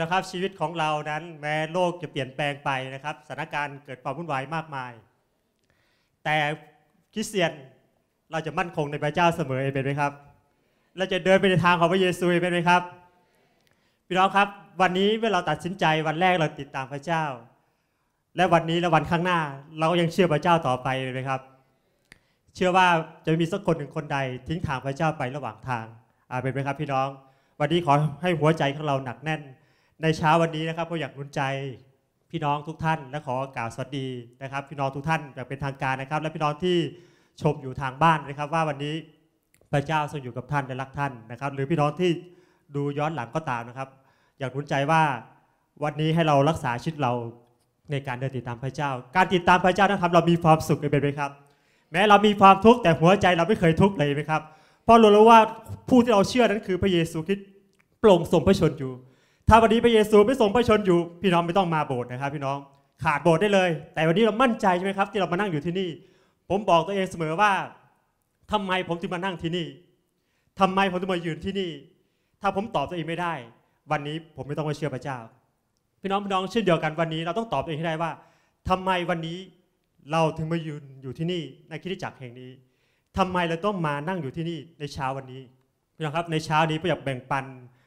นะครับชีวิตของเรานั้นแม้โลกจะเปลี่ยนแปลงไปนะครับสถานการณ์เกิดความวุ่นวายมากมาย แต่คริสเตียนเราจะมั่นคงในพระเจ้าเสมอเองเป็นไหมครับเราจะเดินไปในทางของพระเยซูเองเป็นไหมครับพี่น้องครับวันนี้เมื่อเราตัดสินใจวันแรกเราติดตามพระเจ้า และวันนี้และวันข้างหน้าเรายังเชื่อพระเจ้าต่อไปเลยไหมครับ เชื่อว่าจะมีสักคนหนึ่งคนใดทิ้งทางพระเจ้าไประหว่างทางอาเป็นไหมครับพี่น้องวันนี้ขอให้หัวใจของเราหนักแน่นในเช้าวันนี้นะครับก็อยากรุนใจพี่น้องทุกท่านและขอกล่าวสวัสดีนะครับ พี่น้องทุกท่านอย่างเป็นทางการนะครับ และพี่น้องที่ชมอยู่ทางบ้านนะครับ ว่าวันนี้พระเจ้าทรงอยู่กับท่านและรักท่านนะครับ หรือพี่น้องที่ดูย้อนหลังก็ตามนะครับ อยากรุนใจว่าวันนี้ให้เรารักษาชีวิตเราในการเดินติดตามพระเจ้า การติดตามพระเจ้านั้นทำเรามีความสุขเป็นไหมครับ แม้เรามีความทุกข์แต่หัวใจเราไม่เคยทุกข์เลยไหมครับเพราะเรารู้ว่าผู้ที่เราเชื่อนั้นคือพระเยซูคริสต์โปร่งสมพระชนอยู่ถ้าวันนี้พระเยซูไม่ทรงพระชนอยู่พี่น้องไม่ต้องมาโบสถ์นะครับ พี่น้อง ขาดโบสถ์ได้เลย แต่วันนี้เรามั่นใจใช่ไหมครับ ที่เรามานั่งอยู่ที่นี่ ผมบอกตัวเองเสมอว่า ทำไมผมถึงมานั่งที่นี่ทำไมผมถึงมายืนที่นี่ ถ้าผมตอบตัวเองไม่ได้ วันนี้ผมไม่ต้องมาเชื่อพระเจ้า พี่น้องพี่น้องเช่นเดียวกันวันนี้เราต้องตอบตัวเองให้ได้ว่า ทำไมวันนี้เราถึงมายืนอยู่ที่นี่ ในคิดจักรแห่งนี้ ทำไมเราต้องมานั่งอยู่ที่นี่ในเช้าวันนี้พี่น้องครับในเช้านี้ผมอยากแบ่งปัน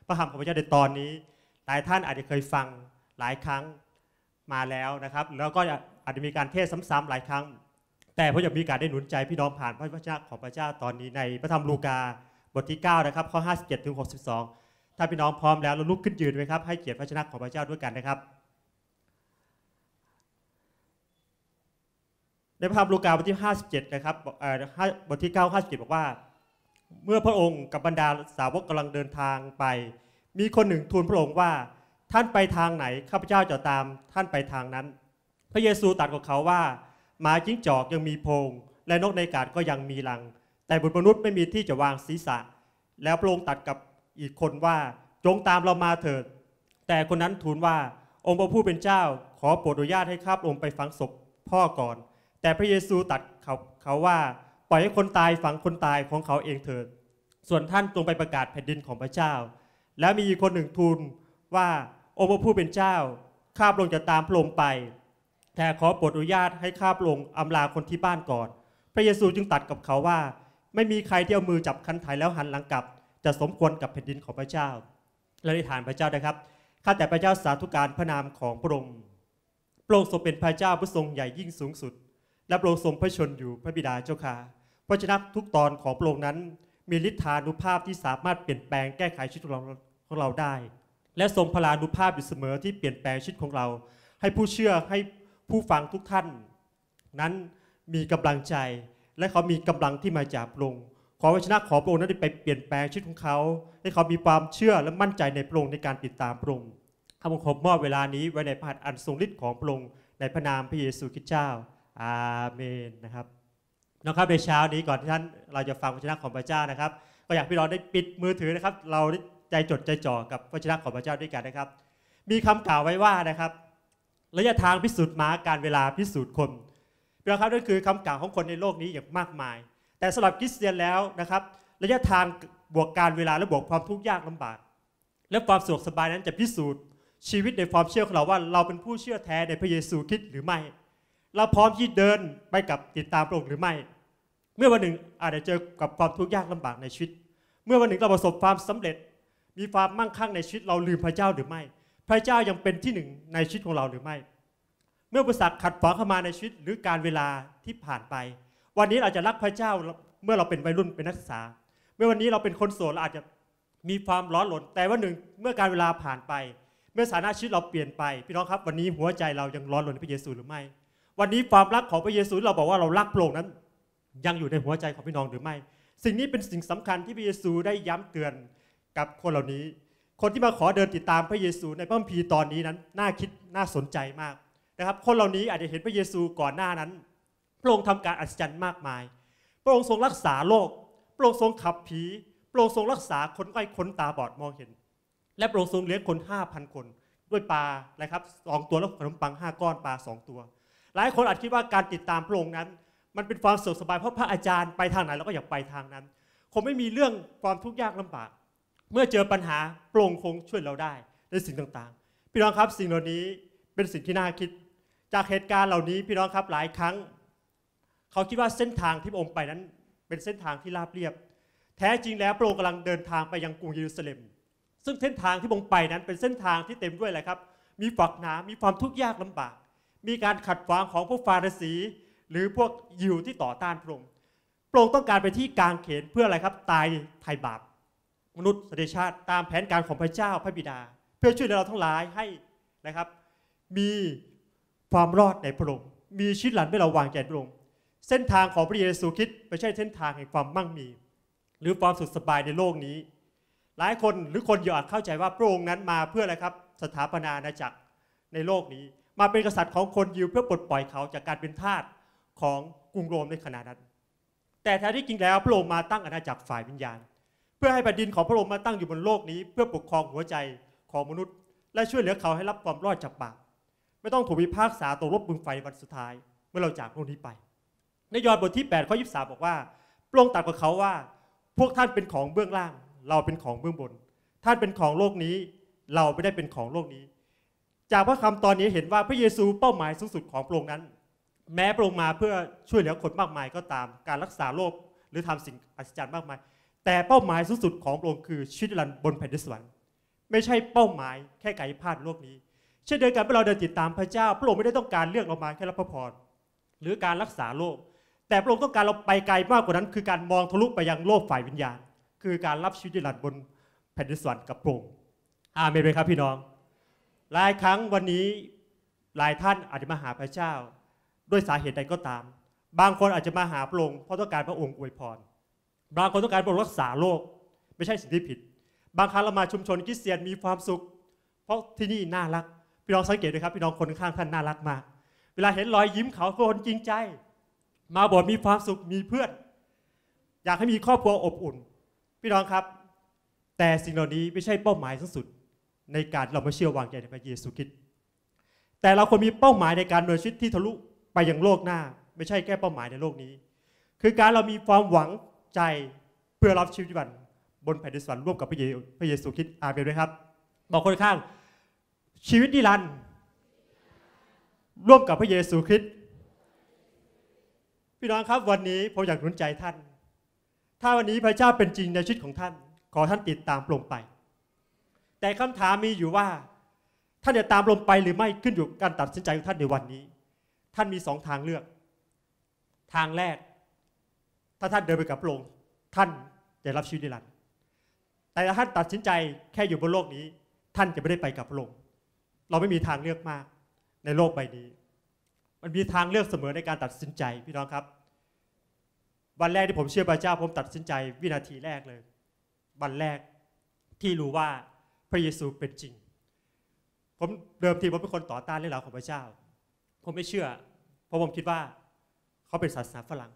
พระคำของพระเจ้าในตอนนี้หลายท่านอาจจะเคยฟังหลายครั้งมาแล้วนะครับ แล้วก็อาจจะมีการเทศซ้ำๆหลายครั้ง แต่ผมอจามีการได้หนุนใจพี่น้องผ่าน พระวจนะของพระเจ้าตอนนี้ในพระธรรมลูกาบทที่ 9 นะครับข้อ 57 ถึง 62 ถ้าพี่น้องพร้อมแล้วเราลุกขึ้นยืนไหมครับให้เกียรติพระชนะของพระเจ้าด้วยกันนะครับ ในพระธรรมลูกาบทที่ 57 นะครับบทที่ 9 57 บอกว่า เมื่อพระองค์กับบรรดาสาวกกำลังเดินทางไปมีคนหนึ่งทูลพระองค์ว่า ท่านไปทางไหนข้าพเจ้าจะตามท่านไปทางนั้น พระเยซูตรัสกับเขาว่าหมาจิ้งจอกยังมีโพง และนกในอากาศก็ยังมีรัง แต่บุตรมนุษย์ไม่มีที่จะวางศีรษะ แล้วพระองค์ตัดกับอีกคนว่าจงตามเรามาเถิด แต่คนนั้นทูลว่าองค์พระผู้เป็นเจ้าขอโปรดอนุญาตให้ข้าพระองค์ไปฝังศพพ่อก่อน แต่พระเยซูตัดเขาเขาว่า ปล่อยให้คนตายฝังคนตายของเขาเองเถิด ส่วนท่านจงไปประกาศแผ่นดินของพระเจ้าแล้วมีคนหนึ่งทูลว่าองค์พระผู้เป็นเจ้า ข้าพระองค์จะตามพระองค์ไป แต่ขอโปรดอนุญาตให้ข้าพระองค์อำลาคนที่บ้านก่อน พระเยซูจึงตัดกับเขาว่า ไม่มีใครที่เอามือจับคันไถแล้วหันหลังกลับ จะสมควรกับแผ่นดินของพระเจ้า และในฐานพระเจ้านะครับข้าแต่พระเจ้าสาธุการพระนามของพระองค์พระองค์ทรงเป็นพระเจ้าผู้ทรงใหญ่ยิ่งสูงสุด และพระองค์ทรงพระชนอยู่พระบิดาเจ้าค่ะเพราะฉะนั้นทุกตอนของพระองค์นั้นมีฤทธานุภาพที่สามารถเปลี่ยนแปลงแก้ไขชีวิตของของเราได้ และทรงพลานุภาพอยู่เสมอที่เปลี่ยนแปลงชีวิตของเรา ให้ผู้เชื่อให้ผู้ฟังทุกท่าน นั้นมีกำลังใจ และเขามีกำลังที่มาจากพระองค์ขอวิชนะขอพระองค์นั้นได้ไปเปลี่ยนแปลงชีวิตของเขา ให้เขามีความเชื่อและมั่นใจในพระองค์ในการติดตามพระองค์ข้าพเจ้ามอบเวลานี้ไว้ในพระหัตถ์อันทรงฤทธิ์ของพระองค์ในพระนามพระเยซูคริสต์เจ้าอาเมนนะครับนะครับในเช้านี้ก่อนที่ท่านเราจะฟังวิชนะของพระเจ้านะครับ ก็อยากพี่เราได้ปิดมือถือนะครับเราได้ใจจดใจจ่อกับพระชนะของพระเจ้าด้วยกันนะครับ มีคำกล่าวไว้ว่านะครับ ระยะทางพิสูจน์ม้าการเวลาพิสูจน์คนเ่อครับนั่นคือคำกล่าวของคนในโลกนี้อย่างมากมาย แต่สำหรับคริสเตียนแล้วนะครับ ระยะทางบวกการเวลาและบวกความทุกข์ยากลำบาก และความสุขสบายนั้นจะพิสูจน์ ชีวิตในความเชื่อของเราว่าเราเป็นผู้เชื่อแท้ในพระเยซูคริสต์หรือไม่ เราพร้อมที่เดินไปกับติดตามพระองค์หรือไม่ เมื่อวันหนึ่งอาจจะเจอกับความทุกข์ยากลำบากในชีวิต เมื่อวันหนึ่งเราประสบความสำเร็จมีความมั่งคั่งในชีวิตเราลืมพระเจ้าหรือไม่ พระเจ้ายังเป็นที่หนึ่งในชีวิตของเราหรือไม่ เมื่อบุษสรขัดขวางเข้ามาในชีวิตหรือการเวลาที่ผ่านไป วันนี้เราจะรักพระเจ้าเมื่อเราเป็นวัยรุ่นเป็นนักศึกษา เมื่อวันนี้เราเป็นคนโสดเราอาจจะมีความร้อนหลนแต่ว่าหนึ่งเมื่อการเวลาผ่านไป เมื่อสถานะชีวิตเราเปลี่ยนไปพี่น้องครับ วันนี้หัวใจเรายังร้อนลนในพระเยซูหรือไม่ วันนี้ความรักของพระเยซูเราบอกว่าเรารักโปร่งนั้น ยังอยู่ในหัวใจของพี่น้องหรือไม่ สิ่งนี้เป็นสิ่งสำคัญที่พระเยซูได้ย้ำเตือนกับคนเหล่านี้ คนที่มาขอเดินติดตามพระเยซูในพระคัมภีร์ตอนนี้นั้น น่าคิดน่าสนใจมากนะครับ คนเหล่านี้อาจจะเห็นพระเยซูก่อนหน้านั้น พระองค์ทำการอัศจรรย์มากมาย พระองค์ทรงรักษาโรค พระองค์ทรงขับผี พระองค์ทรงรักษาคนไอ้คนตาบอดมองเห็น และพระองค์ทรงเลี้ยงคน 5,000 คนด้วยปลานะครับสองตัวแล้วขนมปัง 5 ก้อนปลา2ตัว หลายคนอาจคิดว่าการติดตามพระองค์นั้น มันเป็นความสุขสบายเพราะพระอาจารย์ไปทางไหนเราก็อยากไปทางนั้น คงไม่มีเรื่องความทุกข์ยากลำบากเมื่อเจอปัญหาโปร่งคงช่วยเราได้ในสิ่งต่างๆ พี่น้องครับสิ่งเหล่านี้เป็นสิ่งที่น่าคิด จากเหตุการณ์เหล่านี้พี่น้องครับหลายครั้ง เขาคิดว่าเส้นทางที่พระองค์ไปนั้น เป็นเส้นทางที่ราบเรียบ แท้จริงแล้วพระองค์กำลังเดินทางไปยังกรุงเยรูซาเล็ม ซึ่งเส้นทางที่พระองค์ไปนั้นเป็นเส้นทางที่เต็มด้วยอะไรครับ มีฝักหนามีความทุกข์ยากลำบาก มีการขัดขวางของพวกฟาริสี หรือพวกยิวที่ต่อต้านพระองค์พระองค์ต้องการไปที่กลางเขนเพื่ออะไรครับตายไถ่บาปมนุษย์ชาติตามแผนการของพระเจ้าพระบิดา เพื่อช่วยเราทั้งหลายให้นะครับ มีความรอดในพระองค์มีชีวิตหลันไม่เราวางใจพระองค์เส้นทางของพระเยซูคริสต์ไม่ใช่เส้นทางแห่งความมั่งมี หรือความสุขสบายในโลกนี้ หลายคนหรือคนอยู่อาจเข้าใจว่าพระองค์นั้นมาเพื่ออะไรครับสถาปนาอาณาจักรในโลกนี้ มาเป็นกษัตริย์ของคนยิวเพื่อปลดปล่อยเขาจากการเป็นทาสของกรุงโรมในขณะนั้นแต่แท้ที่จริงแล้วพระองค์มาตั้งอาณาจักรฝ่ายวิญญาณเพื่อให้แผ่นดินของพระองค์มาตั้งอยู่บนโลกนี้ เพื่อปกครองหัวใจของมนุษย์ และช่วยเหลือเขาให้รับความรอดจากบาปไม่ต้องถูกพิพากษาตกรบบึงไฟวันสุดท้าย เมื่อเราจากโลกนี้ไป ในยอห์นบทที่8ข้อ23 บอกว่าพระองค์ตรัสกับเขาว่า พวกท่านเป็นของเบื้องล่างเราเป็นของเบื้องบน ท่านเป็นของโลกนี้ เราไม่ได้เป็นของโลกนี้ จากพระคำตอนนี้เห็นว่าพระเยซูเป้าหมายสูงสุดของพระองค์นั้น แม้พระองค์มาเพื่อช่วยเหลือคนมากมายก็ตามการรักษาโรคหรือทำสิ่งอัศจรรย์มากมายแต่เป้าหมายสูงสุดของพระองค์คือชีวิตรันบนแผ่นดินสวรรค์ไม่ใช่เป้าหมายแค่ไกลพาดโลกนี้ เช่นเดียวกันเมื่อเราเดินติดตามพระเจ้าพระองค์ไม่ได้ต้องการเลือกเรามาแค่รับพระพรหรือการรักษาโลก แต่พระองค์ต้องการเราไปไกลมากกว่านั้น คือการมองทะลุไปยังโลกฝ่ายวิญญาณ คือการรับชีวิตนิรันดร์บนแผ่นดินสวรรค์กับพระองค์อาเมนไหมครับพี่น้อง หลายครั้งวันนี้หลายท่านอาจจะมาหาพระเจ้าด้วยสาเหตุใดก็ตาม บางคนอาจจะมาหาพระองค์เพราะต้องการพระองค์อวยพรบางคนต้องการปกรักษาโลก ไม่ใช่สิ่งที่ผิด บางครั้งเรามาชุมชนคริสเตียนมีความสุข เพราะที่นี่น่ารักพี่น้องสังเกตด้วยครับพี่น้องคนข้างท่านน่ารักมากเวลาเห็นรอยยิ้มเขาคนจริงใจ มาบกมีความสุขมีเพื่อน อยากให้มีครอบครัวอบอุ่น พี่น้องครับ แต่สิ่งเหล่านี้ไม่ใช่เป้าหมายสูงสุดในการเรามาเชื่อวางใจในพระเยซูคริสต์แต่เราควรมีเป้าหมายในการดำเนินชีวิตที่ทะลุไปยังโลกหน้า ไม่ใช่แค่เป้าหมายในโลกนี้ คือการเรามีความหวังใจเพื่อรับชีวิตวันบนแผ่นดินสวรรค์ร่วมกับพระเยพระเยซูคริสต์อาเมนด้วยครับบอกคนข้าง ชีวิตนิรันดร์ร่วมกับพระเยซูคริสต์พี่น้องครับวันนี้ผมอยากหนุนใจท่าน ถ้าวันนี้พระเจ้าเป็นจริงในชีวิตของท่าน ขอท่านติดตามลงไป แต่คำถามมีอยู่ว่าท่านจะตามลงไปหรือไม่ขึ้นอยู่การตัดสินใจของท่านในวันนี้ ท่านมีสองทางเลือก ทางแรกถ้าท่านเดินไปกับพระองค์ท่านจะรับชีวิตนิรันดร์แต่ถ้าท่านตัดสินใจแค่อยู่บนโลกนี้ท่านจะไม่ได้ไปกับพระองค์เราไม่มีทางเลือกมากในโลกใบนี้ มันมีทางเลือกเสมอในการตัดสินใจพี่น้องครับ วันแรกที่ผมเชื่อพระเจ้า ผมตัดสินใจวินาทีแรกเลย วันแรกที่รู้ว่าพระเยซูเป็นจริง ผมเดิมทีผมเป็นคนต่อต้านเรื่องราวของพระเจ้า ผมไม่เชื่อเพราะผมคิดว่าเขาเป็นศาสนาฝรั่ง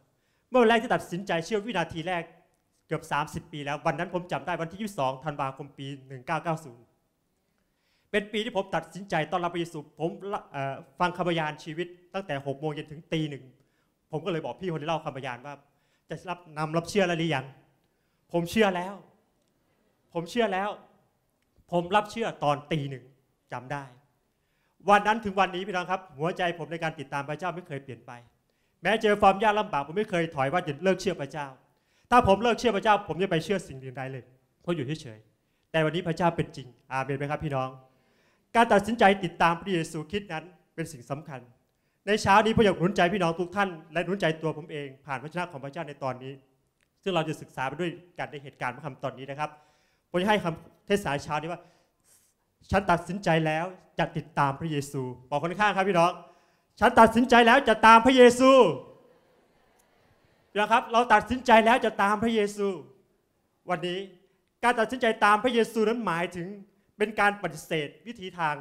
เมื่อแรกที่ตัดสินใจเชื่อวินาทีแรกเกือบ 30 ปีแล้ว วันนั้นผมจำได้วันที่ 22 ธันวาคมปี 1990 เป็นปีที่ผมตัดสินใจตอนรับพระเยซูผมฟังคำพยานชีวิตตั้งแต่6โมงเย็นถึงตีหนึ่งผมก็เลยบอกพี่คนที่เล่าคำพยานว่า จะรับนำรับเชื่อแล้วหรือยัง ผมเชื่อแล้ว ผมเชื่อแล้ว ผมรับเชื่อตอนตีหนึ่งจำได้ วันนั้นถึงวันนี้พี่น้องครับหัวใจผมในการติดตามพระเจ้าไม่เคยเปลี่ยนไปแม้เจอความยากลำบากผมไม่เคยถอยว่าจะเลิกเชื่อพระเจ้า ถ้าผมเลิกเชื่อพระเจ้า ผมจะไปเชื่อสิ่งอื่นใดเลยเพราะอยู่เฉยๆ แต่วันนี้พระเจ้าเป็นจริง อาเมนไหมครับพี่น้อง การตัดสินใจติดตามพระเยซูคริสต์นั้นเป็นสิ่งสำคัญ ในเช้านี้ผมอยากหนุนใจพี่น้องทุกท่านและหนุนใจตัวผมเองผ่านพระชนะของพระเจ้าในตอนนี้ ซึ่งเราจะศึกษาไปด้วยกันในเหตุการณ์พระคำตอนนี้นะครับ ผมจะให้คำเทศนาเช้านี้ว่า ฉันตัดสินใจแล้วจะติดตามพระเยซู บอกคนข้างครับพี่น้องฉันตัดสินใจแล้วจะตามพระเยซูนะครับ เราตัดสินใจแล้วจะตามพระเยซู วันนี้การตัดสินใจตามพระเยซูนั้นหมายถึงเป็นการปฏิเสธวิธีทาง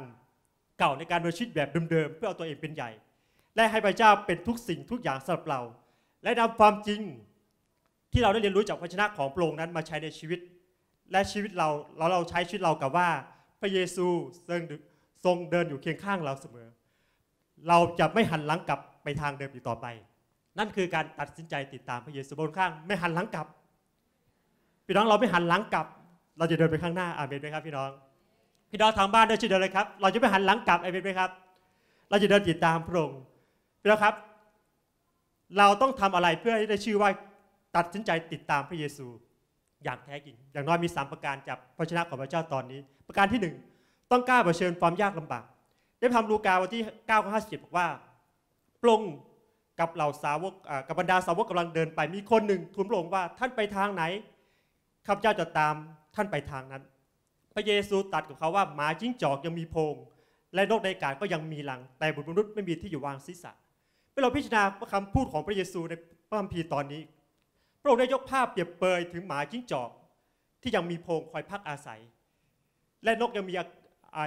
เก่าในการดำเนินชีวิตแบบเดิม ๆ เพื่อเอาตัวเองเป็นใหญ่ และให้พระเจ้าเป็นทุกสิ่งทุกอย่างสำหรับเรา และนำความจริงที่เราได้เรียนรู้จากพระชนะของพระองค์นั้นมาใช้ในชีวิตและชีวิตเราเราเราใช้ชีวิตเรากับว่าพระเยซูทรงเดินอยู่เคียงข้างเราเสมอเราจะไม่หันหลังกลับไปทางเดิมอีกต่อไป นั่นคือการตัดสินใจติดตามพระเยซูบนข้าง ไม่หันหลังกลับพี่น้องเราไม่หันหลังกลับ เราจะเดินไปข้างหน้าอาเมนไหมครับ พี่น้องพี่น้องทางบ้านด้ชืช่อเดินเลยครับ เราจะไม่หันหลังกลับอาเมนไหมครับ เราจะเดินติดตามพระองค์พี่น้องครับ เราต้องทำอะไรเพื่อให้ได้ชื่อว่าตัดสินใจติดตามพระเยซูอย่างแท้จริงอย่างน้อยมี 3 ประการจากพระชนะของพระเจ้าตอนนี้ ประการที่ 1 ต้องกล้าเผชิญความยากลำบากได้ทำลูกาวันที่9ก้าข้อห้าบบอกว่าปรงกับเหล่าสาวกกับบรรดาสาวกกำลังเดินไปมีคนหนึ่งทูลพระองค์ว่าท่านไปทางไหนข้าพเจ้าจะตามท่านไปทางนั้น พระเยซูตัดกับเขาว่าหมาจิ้งจอกยังมีโพงและนกในอากาศก็ยังมีหลังแต่บุตรมนุษย์ไม่มีที่อยู่วางศีรษะเมื่อเราพิจารณาคำพูดของพระเยซูในพระคัมภีร์ตอนนี้พระองค์ได้ยกภาพเปรียบเปยถึงหมาจิ้งจอกที่ยังมีโพงคอยพักอาศัย และนกยังมี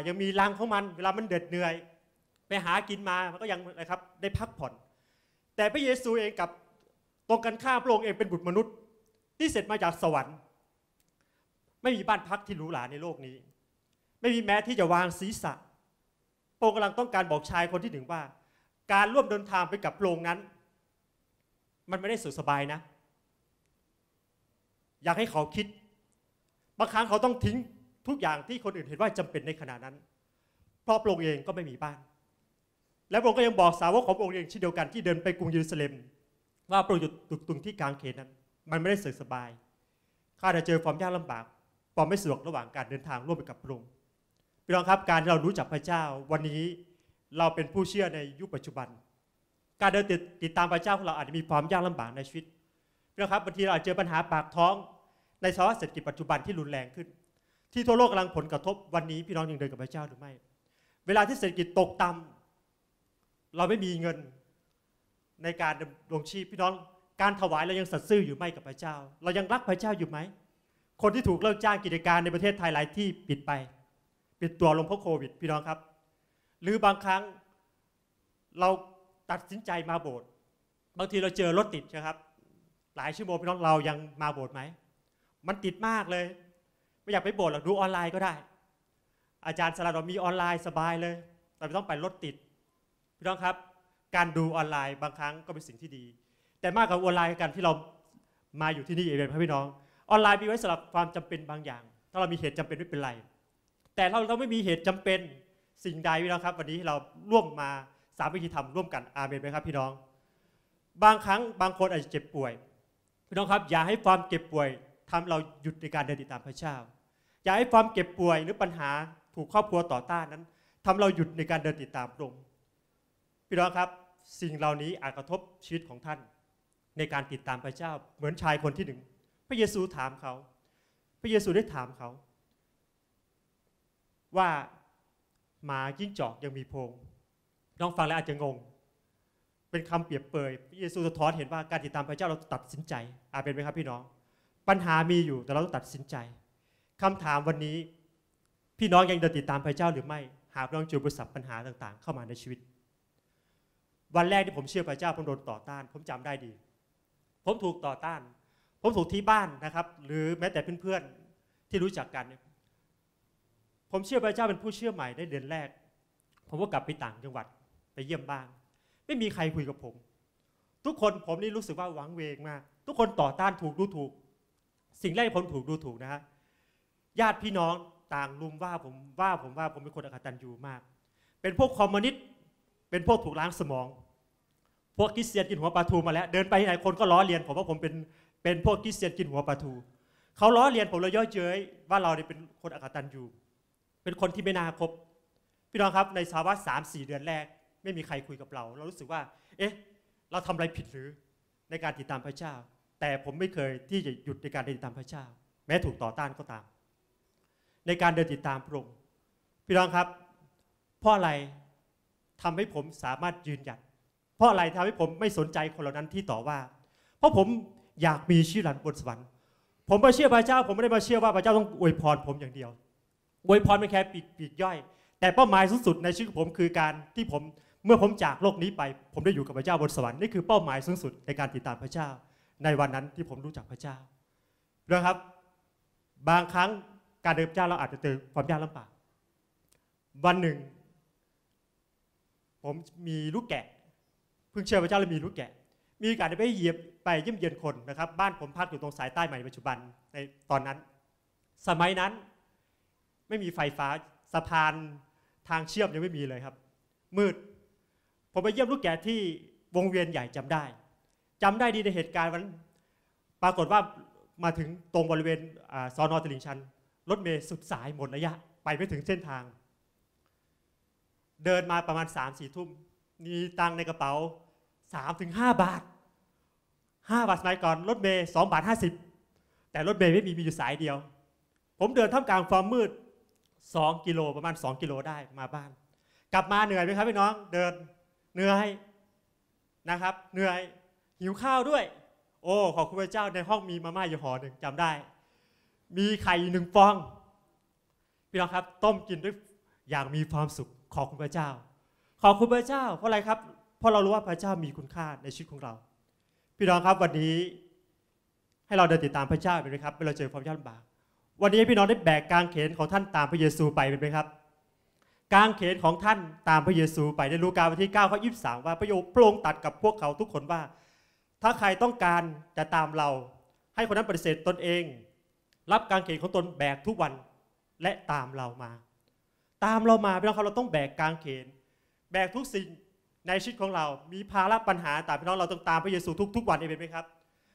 ยังมีรังของมัน เวลามันเด็ดเหนื่อย ไปหากินมา มันก็ยังนะครับ ได้พักผ่อน แต่พระเยซูเองกับตรงกันข้ามพระองค์เองเป็นบุตรมนุษย์ ที่เสร็จมาจากสวรรค์ ไม่มีบ้านพักที่หรูหราในโลกนี้ ไม่มีแม้ที่จะวางศีรษะพระองค์กำลังต้องการบอกชายคนที่หนึ่งว่า การร่วมเดินทางไปกับพระองค์นั้น มันไม่ได้สุขสบายนะ อยากให้เขาคิด บางครั้งเขาต้องทิ้งทุกอย่างที่คนอื่นเห็นว่าจำเป็นในขณะนั้น เพราะพระองค์เองก็ไม่มีบ้าน และพระองค์ก็ยังบอกสาวกของพระองค์เองเช่นเดียวกันที่เดินไปกรุงเยรูซาเล็มว่าโปรดหยุดตุกตุงที่กลางเขตนั้น มันไม่ได้สะดวกสบาย ข้าจะเจอความยากลำบากความไม่สะดวกระหว่างการเดินทางร่วมไปกับพระองค์พี่น้องครับการที่เรารู้จักพระเจ้าวันนี้เราเป็นผู้เชื่อในยุคปัจจุบัน การเดินติดติดตามพระเจ้าของเราอาจจะมีความยากลำบากในชีวิตพี่น้องครับบางทีเราอาจเจอปัญหาปากท้อง ในสภาวะเศรษฐกิจปัจจุบันที่รุนแรงขึ้นที่ทั่วโลกกำลังผลกระทบวันนี้พี่น้องยังเดินกับพระเจ้าหรือไม่เวลาที่เศรษฐกิจตกต่ำเราไม่มีเงิน ในการดวงชีพพี่น้องการถวายเรายังสัตย์ซื่ออยู่ไหมกับพระเจ้า เรายังรักพระเจ้าอยู่ไหม คนที่ถูกเลิกจ้างกิจการในประเทศไทยหลายที่ปิดไปปิดตัวลงเพราะโควิดพี่น้องครับ หรือบางครั้งเราตัดสินใจมาโบสถ์บางทีเราเจอรถติดนะครับ หลายชั่วโมงพี่น้องเรายังมาโบสถ์ไหมมันติดมากเลยไม่อยากไปโบสถ์หรอกดูออนไลน์ก็ได้ อาจารย์สลัดอมีออนไลน์สบายเลยเราไม่ต้องไปรถติดพี่น้องครับการดูออนไลน์บางครั้งก็เป็นสิ่งที่ดี แต่มากกว่าออนไลน์กันที่เรามาอยู่ที่นี่เองครับพี่น้องออนไลน์มีไว้สำหรับความจำเป็นบางอย่าง ถ้าเรามีเหตุจำเป็นไม่เป็นไร แต่เราเราไม่มีเหตุจำเป็นสิ่งใดพี่น้องครับ วันนี้เราร่วมมาสามวิธีทำร่วมกันอาเมนไหมครับพี่น้องบางครั้งบางคนอาจจะเจ็บป่วยพี่น้องครับอย่าให้ความเจ็บป่วยทำเราหยุดในการเดินติดตามพระเจ้าอย่าให้ความเก็บป่วยหรือปัญหา ถูกครอบครัวต่อต้านนั้น ทำเราหยุดในการเดินติดตามพระองค์พี่น้องครับสิ่งเหล่านี้อาจกระทบชีวิตของท่าน ในการติดตามพระเจ้าเหมือนชายคนที่หนึ่ง พระเยซูถามเขา พระเยซูได้ถามเขา ว่าหมายิ่งจอกยังมีโพงน้องฟังแล้วอาจจะงง เป็นคำเปรียบเปย พระเยซูสะท้อนเห็นว่าการติดตามพระเจ้าเราตัดสินใจ อาจเป็นไหมครับพี่น้อง ปัญหามีอยู่แต่เราต้องตัดสินใจคำถามวันนี้ พี่น้องยังเดินติดตามพระเจ้า หรือไม่ หากน้องจูบระสบปัญหาต่าง ๆ เข้ามาในชีวิต วันแรกที่ผมเชื่อพระเจ้าผมโดนต่อต้าน ผมจำได้ดี ผมถูกต่อต้าน ผมถูกที่บ้านนะครับ หรือแม้แต่เพื่อนๆที่รู้จักกัน ผมเชื่อพระเจ้าเป็นผู้เชื่อใหม่ได้เดือนแรก ผมก็กลับไปต่างจังหวัดไปเยี่ยมบ้านไม่มีใครคุยกับผม ทุกคนผมนี่รู้สึกว่าหวังเวงมากทุกคนต่อต้านถูกดูถูก สิ่งแรกผมถูกดูถูกนะฮะญาติพี่น้องต่างลุมว่าผมว่าผมว่าผมเป็นคนอกตันยูมาก เป็นพวกคอมมิวนิสต์เป็นพวกถูกล้างสมองพวกคริสเตียนกินหัวปลาทูมาแล้วเดินไปไหนคนก็ล้อเลียนผมว่าผมเป็นเป็นพวกคริสเตียนกินหัวปลาทู เขาล้อเลียนผมเลยย่อเย้ยว่าเราเนี่ยเป็นคนอกตันยูเป็นคนที่ไม่น่าคบ พี่น้องครับในสาวะสามสี่เดือนแรกไม่มีใครคุยกับเรา เรารู้สึกว่า เอ๊ะ เราทำอะไรผิดหรือในการติดตามพระเจ้า แต่ผมไม่เคยที่จะหยุดในการติดตามพระเจ้า แม้ถูกต่อต้านก็ตามในการเดินติดตามพระองค์พี่น้องครับ เพราะอะไรทำให้ผมสามารถยืนหยัด เพราะอะไรทำให้ผมไม่สนใจคนเหล่านั้นที่ต่อว่า เพราะผมอยากมีชีวิตหลังบนสวรรค์ ผมมาเชื่อพระเจ้า ผมไม่ได้มาเชื่อว่าพระเจ้าต้องอวยพรผมอย่างเดียว อวยพรเป็นแค่ปีกปีกย่อยแต่เป้าหมายสูงสุดในชีวิตผมคือการที่ผมเมื่อผมจากโลกนี้ ไปผมได้อยู่กับพระเจ้าบนสวรรค์นี่คือเป้าหมายสูงสุดในการติดตามพระเจ้า ในวันนั้นที่ผมรู้จักพระเจ้านะครับ บางครั้งการเดินพระเจ้าเราอาจจะเจอความยากลำบาก วันหนึ่ง ผมมีลูกแกะเพิ่งเชื่อพระเจ้าแล้วมีลูกแกะ มีโอกาสได้ไปเหยียบไปเยี่ยมเยียนคนนะครับ บ้านผมพักอยู่ตรงสายใต้ใหม่ปัจจุบันในตอนนั้น สมัยนั้นไม่มีไฟฟ้าสะพานทางเชื่อมยังไม่มีเลยครับ มืดผมไปเยี่ยมลูกแกะที่วงเวียนใหญ่จำได้ จำได้ดีในเหตุการณ์วันปรากฏว่ามาถึงตรงบริเวณสอนอตลิ่งชันรถเมย์สุดสายหมดระยะไปไม่ถึงเส้นทาง เดินมาประมาณ3ามสี่ทุ่ม มีตังในกระเป๋า3มถึงบาท 5 บาทสมัยก่อน รถเมย์สองบาทห้าสิบแต่รถเมย์ไม่มี มีอยู่สายเดียว ผมเดินท่ามกลางความมืด 2 กิโลประมาณ 2 กิโลได้มาบ้าน กลับมาเหนื่อยไหมครับ พี่น้องเดินเหนื่อย นะครับ เหนื่อย หิวข้าวด้วย โอ้ ขอบคุณพระเจ้าในห้องมีมาม่าอยู่ห่อหนึ่งจำได้มีไข่หนึ่งฟองพี่น้องครับต้มกินด้วยอย่างมีความสุขขอบคุณพระเจ้า ขอบคุณพระเจ้า เพราะอะไรครับเพราะเรารู้ว่าพระเจ้ามีคุณค่าในชีวิตของเรา พี่น้องครับวันนี้ให้เราเดินติดตามพระเจ้าไปไหมครับเวลาเจอความยากลำบากวันนี้พี่น้องได้แบกกางเขนของท่านตามพระเยซูไปเป็นไหมครับ กางเขนของท่านตามพระเยซูไปในลูกาบทที่9ก้าข้อยีว่าพระโยโปรงตัดกับพวกเขาทุกคนว่า ถ้าใครต้องการจะตามเราให้คนนั้นปฏิเสธตนเองรับการเขฑนของตนแบกทุกวันและตามเรามา ตามเรามาพี่น้องครับเราต้องแบกการเขฑนแบกทุกสิ่งในชีวิตของเรา มีภาระปัญหาต่างพี่น้องเราต้องตามพระเยซูทุกทุกวันเองเป็นไหมครับ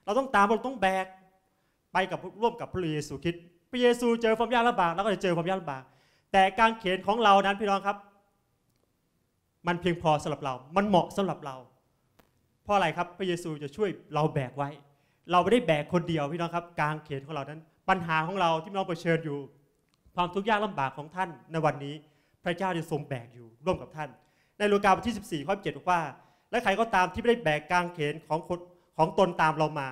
เราต้องตามเราต้องแบกไปกับร่วมกับพระเยซูคริสต์พระเยซูเจอความยากลำบากเราก็จะเจอความยากลำบากแต่การเขียนของเรานั้นพี่น้องครับ มันเพียงพอสำหรับเรา มันเหมาะสำหรับเราเพราะอะไรครับพระเยซูจะช่วยเราแบกไว้ เราไม่ได้แบกคนเดียวพี่น้องครับการเขียนของเรานั้นปัญหาของเราที่เราเผชิญอยู่ความทุกข์ยากลำบากของท่านในวันนี้พระเจ้าจะทรงแบกอยู่ ร่วมกับท่าน ในลูกาบทที่14ข้อ7บอกว่า และใครก็ตามที่ไม่ได้แบกกางเขนของคนของตนตามเรามา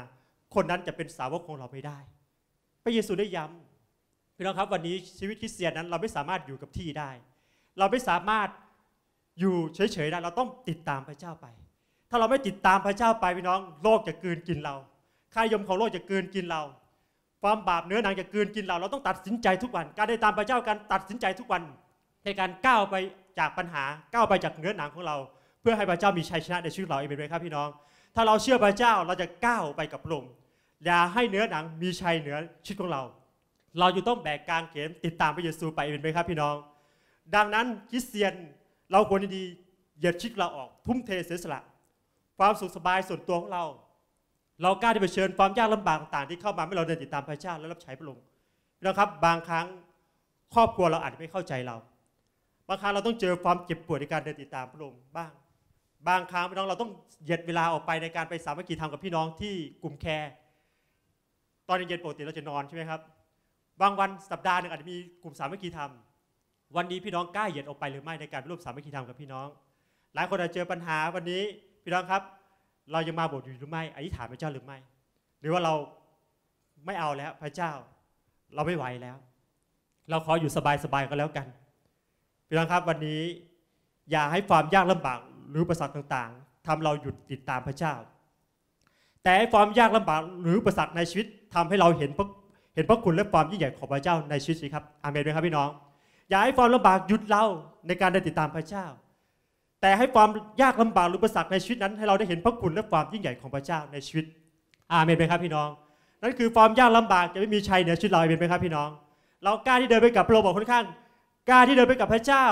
คนนั้นจะเป็นสาวกของเราไม่ได้ พระเยซูได้ย้ำพี่น้องครับวันนี้ชีวิตคริสเตียนนั้นเราไม่สามารถอยู่กับที่ได้ เราไม่สามารถอยู่เฉยๆได้เราต้องติดตามพระเจ้าไป ถ้าเราไม่ติดตามพระเจ้าไปพี่น้องโลกจะกืนกินเราค้ายมของโลกจะกืนกินเราความบาปเนื้อหนังจะกืนกินเราเราต้องตัดสินใจทุกวัน การได้ตามพระเจ้าการตัดสินใจทุกวันในการก้าวไปจากปัญหาก้าวไปจากเนื้อหนังของเรา เพื่อให้พระเจ้ามีชัยชนะในชีวิตเราเองเป็นไหมครับพี่น้อง ถ้าเราเชื่อพระเจ้าเราจะก้าวไปกับลมอย่าให้เนื้อหนังมีชัยเหนือชีวิตของเรา เราอยู่ต้องแบกกางเขนติดตามพระเยซูไปเป็นไหมครับพี่น้อง ดังนั้นคริสเตียนเราควรดีเหยียดชีวิตเราออกทุ่มเทเสียสละความสุขสบายส่วนตัวของเราเรากล้าที่จะเผชิญความยากลำบากต่างๆที่เข้ามาไม่เราเดินติดตามพระเจ้าและรับใช้พระองค์นะครับบางครั้งครอบครัวเราอาจจะไม่เข้าใจเรา บางครั้งเราต้องเจอความเจ็บปวดในการเดินติดตามพระองค์บ้างบางครั้งพี่น้องเราต้องเหยียดเวลาออกไปในการไปสามัคคีธรรมกับพี่น้องที่กลุ่มแคร์ตอนเย็นๆปกติเราจะนอนใช่ไหมครับ บางวันสัปดาห์หนึ่งอาจจะมีกลุ่มสามัคคีธรรม วันนี้พี่น้องกล้าเหยียดออกไปหรือไม่ในการร่วมสามัคคีธรรมกับพี่น้องหลายคนอาจเจอปัญหาวันนี้พี่น้องครับเรายังมาบทอยู่หรือไม่อธิษฐานพระเจ้าหรือไม่ หรือว่าเราไม่เอาแล้วพระเจ้า เราไม่ไหวแล้ว เราขออยู่สบายๆก็แล้วกัน พี่น้องครับวันนี้อย่าให้ความยากลำบากหรือประสาทต่างๆ ทำเราหยุดติดตามพระเจ้า แต่ความยากลำบากหรือประสาทในชีวิตทำให้เราเห็นเห็นพระคุณและความยิ่งใหญ่ของพระเจ้าในชีวิตสิครับ อาเมนไหมครับพี่น้อง อย่าให้ความลำบากหยุดเราในการได้ติดตามพระเจ้าแต่ให้ความยากลำบากหรือประสักในชีวิตนั้น ให้เราได้เห็นพระคุณและความยิ่งใหญ่ของพระเจ้าในชีวิต อาเมนไหมครับพี่น้องนั่นคือความยากลำบากจะไม่มีชัยเหนือชีวิตเราอาเมนไหมครับพี่น้อง เรากล้าที่เดินไปกับพระองค์บคกคนข้างกล้าที่เดินไปกับพระเจ้า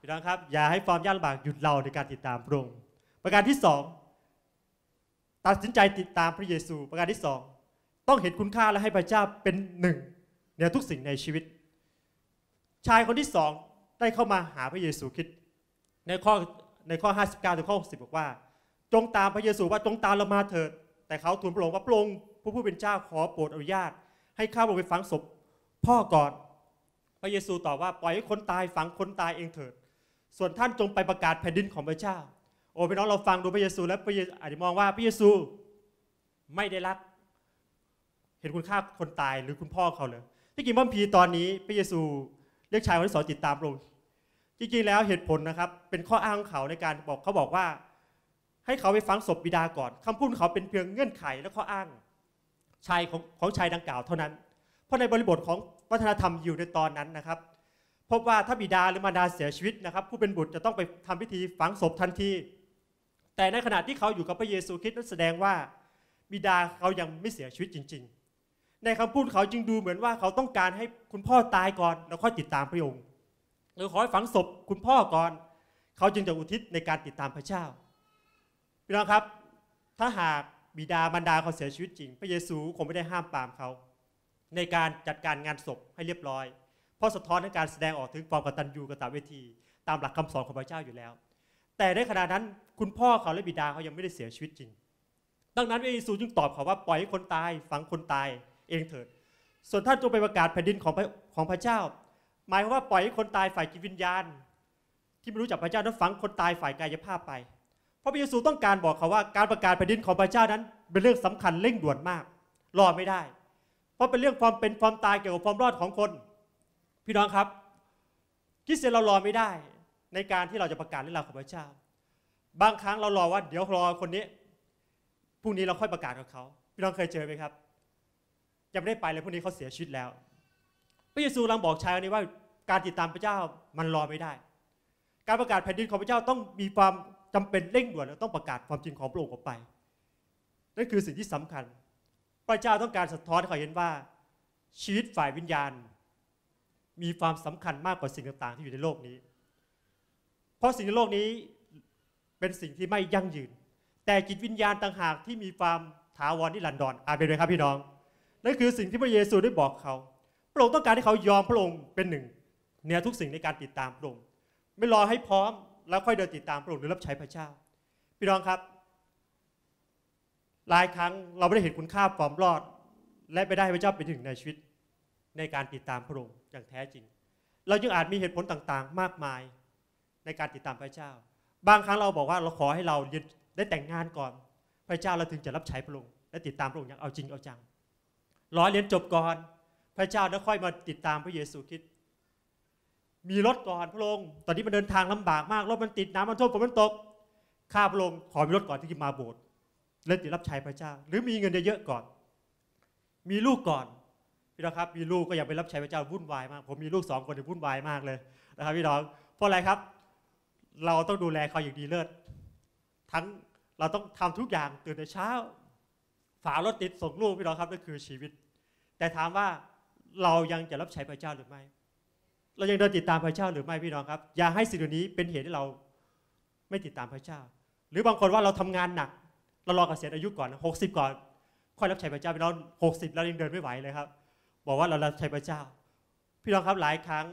พี่น้องครับอย่าให้ความยากลำบากหยุดเราในการติดตามพระองค์ประการที่สองตัดสินใจติดตามพระเยซูประการที่สองต้องเห็นคุณค่าและให้พระเจ้าเป็นหนึ่งเหนือทุกสิ่งในชีวิต ชายคนที่สองได้เข้ามาหาพระเยซูคริสต์ในข้อในข้อ 59ถึงข้อ60บอกว่า จงตามพระเยซูว่าจงตามเรามาเถิดแต่เขาทูลพระองค์ว่าพระองค์ผู้ผู้เป็นเจ้าขอโปรดอนุญาต ให้ข้าพระองค์ไปฝังศพ พ่อก่อนพระเยซูตอบว่าปล่อยให้คนตายฝังคนตายเองเถิด ส่วนท่านจงไปประกาศแผ่นดินของพระเจ้า โอ้พี่น้องเราฟังดูพระเยซูแล้วพระเยซูอาจจะมองว่าพระเยซูไม่ได้รัก เห็นคุณค่าคนตายหรือคุณพ่อเขาเลยที่กินบ่าพีตอนนี้พระเยซูเรียกชายคนที่สองติดตามลรงจริงๆแล้วเหตุผลนะครับเป็นข้ออ้างของเขาในการบอกเขาบอกว่า ให้เขาไปฝังศพบิดาก่อนคำพูดเขาเป็นเพียงเงื่อนไข และข้ออ้าง ชายของของชายดังกล่าวเท่านั้นเพราะในบริบทของวัฒนธรรมอยู่ในตอนนั้นนะครับ พบว่าถ้าบิดาหรือมารดาเสียชีวิตนะครับ ผู้เป็นบุตรจะต้องไปทำพิธีฝังศพทันทีแต่ในขณะที่เขาอยู่กับพระเยซูคริสต์นั้นแสดงว่าบิดาเขายังไม่เสียชีวิตจริง ๆ ในคำพูดเขาจึงดูเหมือนว่าเขาต้องการให้คุณพ่อตายก่อนแล้วค่อยติดตามพระองค์เรอขอให้ฝังศพคุณพ่อก่อนเขาจึงจะอุทิศในการติดตามพระเจ้าพี่น้องครับถ้าหากบิดามารดาเขาเสียชีวิตจริง พระเยซูคงไม่ได้ห้ามปามเขาในการจัดการงานศพให้เรียบร้อย เพราะสะท้อนในการแสดงออกถึงความกตัญญูกตเวที ตามหลักคำสอนของพระเจ้าอยู่แล้ว แต่ในขณะนั้นคุณพ่อเขาและบิดาเขายังไม่ได้เสียชีวิตจริง ดังนั้นพระเยซูจึงตอบเขาว่าปล่อยให้คนตายฝังคนตายเองเถิด ส่วนท่านจงไปประกาศแผ่นดินของของพระเจ้าหมายความว่าปล่อยให้คนตายฝ่ายจิตวิญญาณ ที่ไม่รู้จักพระเจ้านั้นฝังคนตายฝ่ายกายภาพไปพระเยซูต้องการบอกเขาว่า การประกาศแผ่นดินของพระเจ้านั้น เป็นเรื่องสำคัญเร่งด่วนมาก รอไม่ได้ เพราะเป็นเรื่องความเป็นความตายเกี่ยวกับความรอดของคน พี่น้องครับคิดเสียนเรารอไม่ได้ในการที่เราจะประกาศเรื่องราวของพระเจ้าบางครั้งเรารอว่า เดี๋ยวรอคนนี้พรุ่งนี้เราค่อยประกาศกับเขา พี่น้องเคยเจอไหมครับยังไม่ได้ไปเลยพรุ่งนี้เขาเสียชีวิตแล้วระเยซูกำลังบอกชายคนนี้ว่าการติดตามพระเจ้ามันรอไม่ได้ การประกาศแผ่นดินของพระเจ้าต้องมีความจำเป็นเร่งด่วนและต้องประกาศความจริงของพระองค์ออกไปนั่นคือสิ่งที่สำคัญพระเจ้าต้องการสะท้อนให้เขาเห็นว่า ชีวิตฝ่ายวิญญาณ มีความสำคัญมากกว่าสิ่งต่าง ๆ ที่อยู่ในโลกนี้ เพราะสิ่งในโลกนี้เป็นสิ่งที่ไม่ยั่งยืนแต่จิตวิญญาณต่างหากที่มีความถาวรนิรันดรอาเป็นไหมครับพี่น้องนั่นคือสิ่งที่พระเยซูได้บอกเขาระองค์ต้องการให้เขายอมพระองค์เป็นหนึ่งเนือทุกสิ่งในการติดตามพระองค์ ไม่รอให้พร้อม แล้วค่อยเดินติดตามพระองค์หรือรับใช้พระเจ้าพี่น้องครับ หลายครั้งเราไม่ได้เห็นคุณค่าความรอด และไม่ได้พระเจ้าเป็นหนึ่งในชีวิต ในการติดตามพระองค์อย่างแท้จริง เราจึงอาจมีเหตุผลต่าง ๆ มากมายในการติดตามพระเจ้า บางครั้งเราบอกว่าเราขอให้เราได้แต่งงานก่อน พระเจ้าเราถึงจะรับใช้พระองค์และติดตามพระองค์อย่างเอาจริงเอาจังร้อยเรียนจบก่อนพระเจ้าแล้วค่อยมาติดตามพระเยซูคริสต์มีรถก่อนพระองค์ตอนนี้มันเดินทางลำบากมากรถมันติดน้ำมันท่วมฝนมันตกข้าพระองค์ขอมีรถก่อนที่จะมาโบสถ์และติดรับใช้พระเจ้า หรือมีเงินเยอะๆก่อน มีลูกก่อนพี่น้องครับมีลูกก็อยากไปรับใช้พระเจ้าวุ่นวายมากผมมีลูกสองคนที่วุ่นวายมากเลย นะครับพี่น้องเพราะอะไรครับเราต้องดูแลเขาอย่างดีเลิศทั้งเราต้องทำทุกอย่างตื่นแต่เช้าฝารถติดส่งลูกพี่น้องครับนั่นคือชีวิต แต่ถามว่าเรายังจะรับใช้พระเจ้าหรือไม่ เรายังเดินติดตามพระเจ้าหรือไม่พี่น้องครับ อย่าให้สิ่งเหล่านี้เป็นเหตุให้เราไม่ติดตามพระเจ้า หรือบางคนว่าเราทำงานหนัก เรารอเกษียณอายุก่อนหกสิบก่อน ค่อยรับใช้พระเจ้าพี่น้องหกสิบเรายังเดินไม่ไหวเลยครับ บอกว่าเรารับใช้พระเจ้า พี่น้องครับหลายครั้ง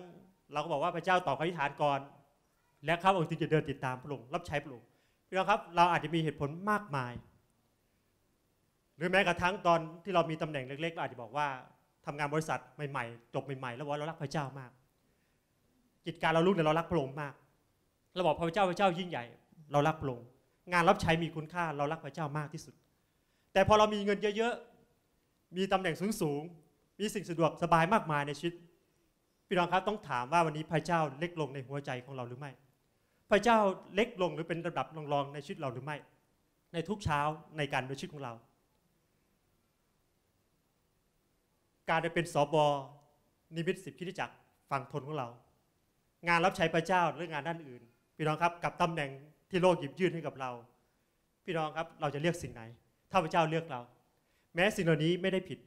เราก็บอกว่าพระเจ้าตอบคำอิฐานก่อนและครับองค์จึงจะเดินติดตามพระองค์รับใช้พระองค์พี่น้องครับเราอาจจะมีเหตุผลมากมาย หรือแม้กระทั่งตอนที่เรามีตำแหน่งเล็กๆเราอาจจะบอกว่าทำงานบริษัทใหม่ๆจบใหม่ๆ แล้วว่าเรารักพระเจ้ามากกิจการเราลุกเนี่ยเรารักพระองค์มากเราบอกพระเจ้าพระเจ้ายิ่งใหญ่ เรารักพระองค์งานรับใช้มีคุณค่าเรารักพระเจ้ามากที่สุด แต่พอเรามีเงินเยอะๆมีตำแหน่งสูงๆมีสิ่งสะดวกสบายมากมายในชีวิตพี่น้องครับต้องถามว่าวันนี้พระเจ้าเล็กลงในหัวใจของเราหรือไม่พระเจ้าเล็กลงหรือเป็นระดับรองๆในชีวิตเราหรือไม่ในทุกเช้าในการดำเนินชีวิตของเราการไ้เป็นสอบอนิมิตสิบพิธิจักฝั่งทนของเรา งานรับใช้พระเจ้าหรืองานด้านอื่น พี่น้องครับกับตำแหน่งที่โลกหยิบยื่นให้กับเรา พี่น้องครับเราจะเลือกสิ่งไหน ถ้าพระเจ้าเลือกเรา แม้สิ่งเหล่านี้ไม่ได้ผิด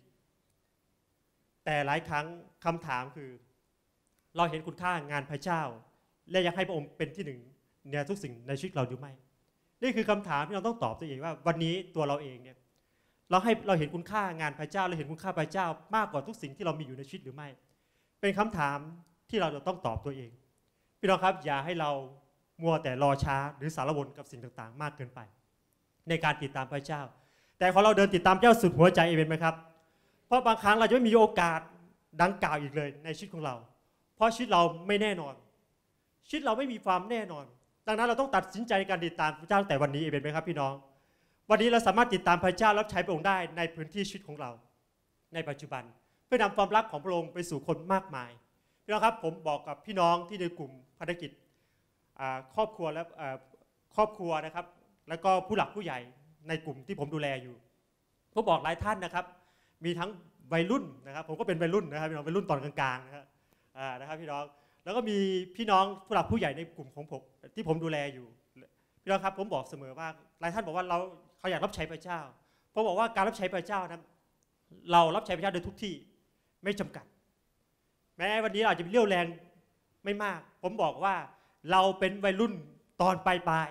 แต่หลายครั้งคำถามคือ เราเห็นคุณค่างานพระเจ้า และอยากให้พระองค์เป็นที่หนึ่งในทุกสิ่งในชีวิตเราหรือไม่นี่คือคำถามที่เราต้องตอบตัวเองว่า วันนี้ตัวเราเองเนี่ยเราให้เราเห็นคุณค่างานพระเจ้าเราเห็นคุณค่าพระเจ้า มากกว่าทุกสิ่งที่เรามีอยู่ในชีวิตหรือไม่ เป็นคำถามที่เราจะต้องตอบตัวเอง พี่น้องครับอย่าให้เรามัวแต่รอช้าหรือสารวนกับสิ่งต่างๆ มากเกินไป ในการติดตามพระเจ้า แต่ขอเราเดินติดตามเจ้าสุดหัวใจเองไหมครับเพราะบางครั้งเราจะไม่มีโอกาสดังกล่าวอีกเลยในชีวิตของเรา เพราะชีวิตเราไม่แน่นอนชีวิตเราไม่มีความแน่นอนดังนั้นเราต้องตัดสินใจในการติดตามพระเจ้าแต่วันนี้เองไหมครับพี่น้องวันนี้เราสามารถติดตามพระเจ้ารับใช้พระองค์ได้ในพื้นที่ชีวิตของเรา ในปัจจุบันเพื่อนำความรักของพระองค์ไปสู่คนมากมายพี่น้องครับผมบอกกับพี่น้องที่ในกลุ่มภารกิจครอบครัวและครอบครัวนะครับแล้วก็ผู้หลักผู้ใหญ่ในกลุ่มที่ผมดูแลอยู่ผมบอกหลายท่านนะครับ มีทั้งวัยรุ่นนะครับ ผมก็เป็นวัยรุ่นนะครับพี่น้องวัยรุ่นตอนกลางๆนะครับนะครับพี่น้องแล้วก็มีพี่น้องผู้หลักผู้ใหญ่ในกลุ่มของผมที่ผมดูแลอยู่พี่น้องครับผมบอกเสมอว่าหลายท่านบอกว่าเราเขาอยากรับใช้พระเจ้า เพราะบอกว่าการรับใช้พระเจ้านั้นเรารับใช้พระเจ้าโดยทุกที่ไม่จำกัด แม้วันนี้เราอาจจะมีเรี่ยวแรงไม่มาก ผมบอกว่าเราเป็นวัยรุ่นตอนปลายปลาย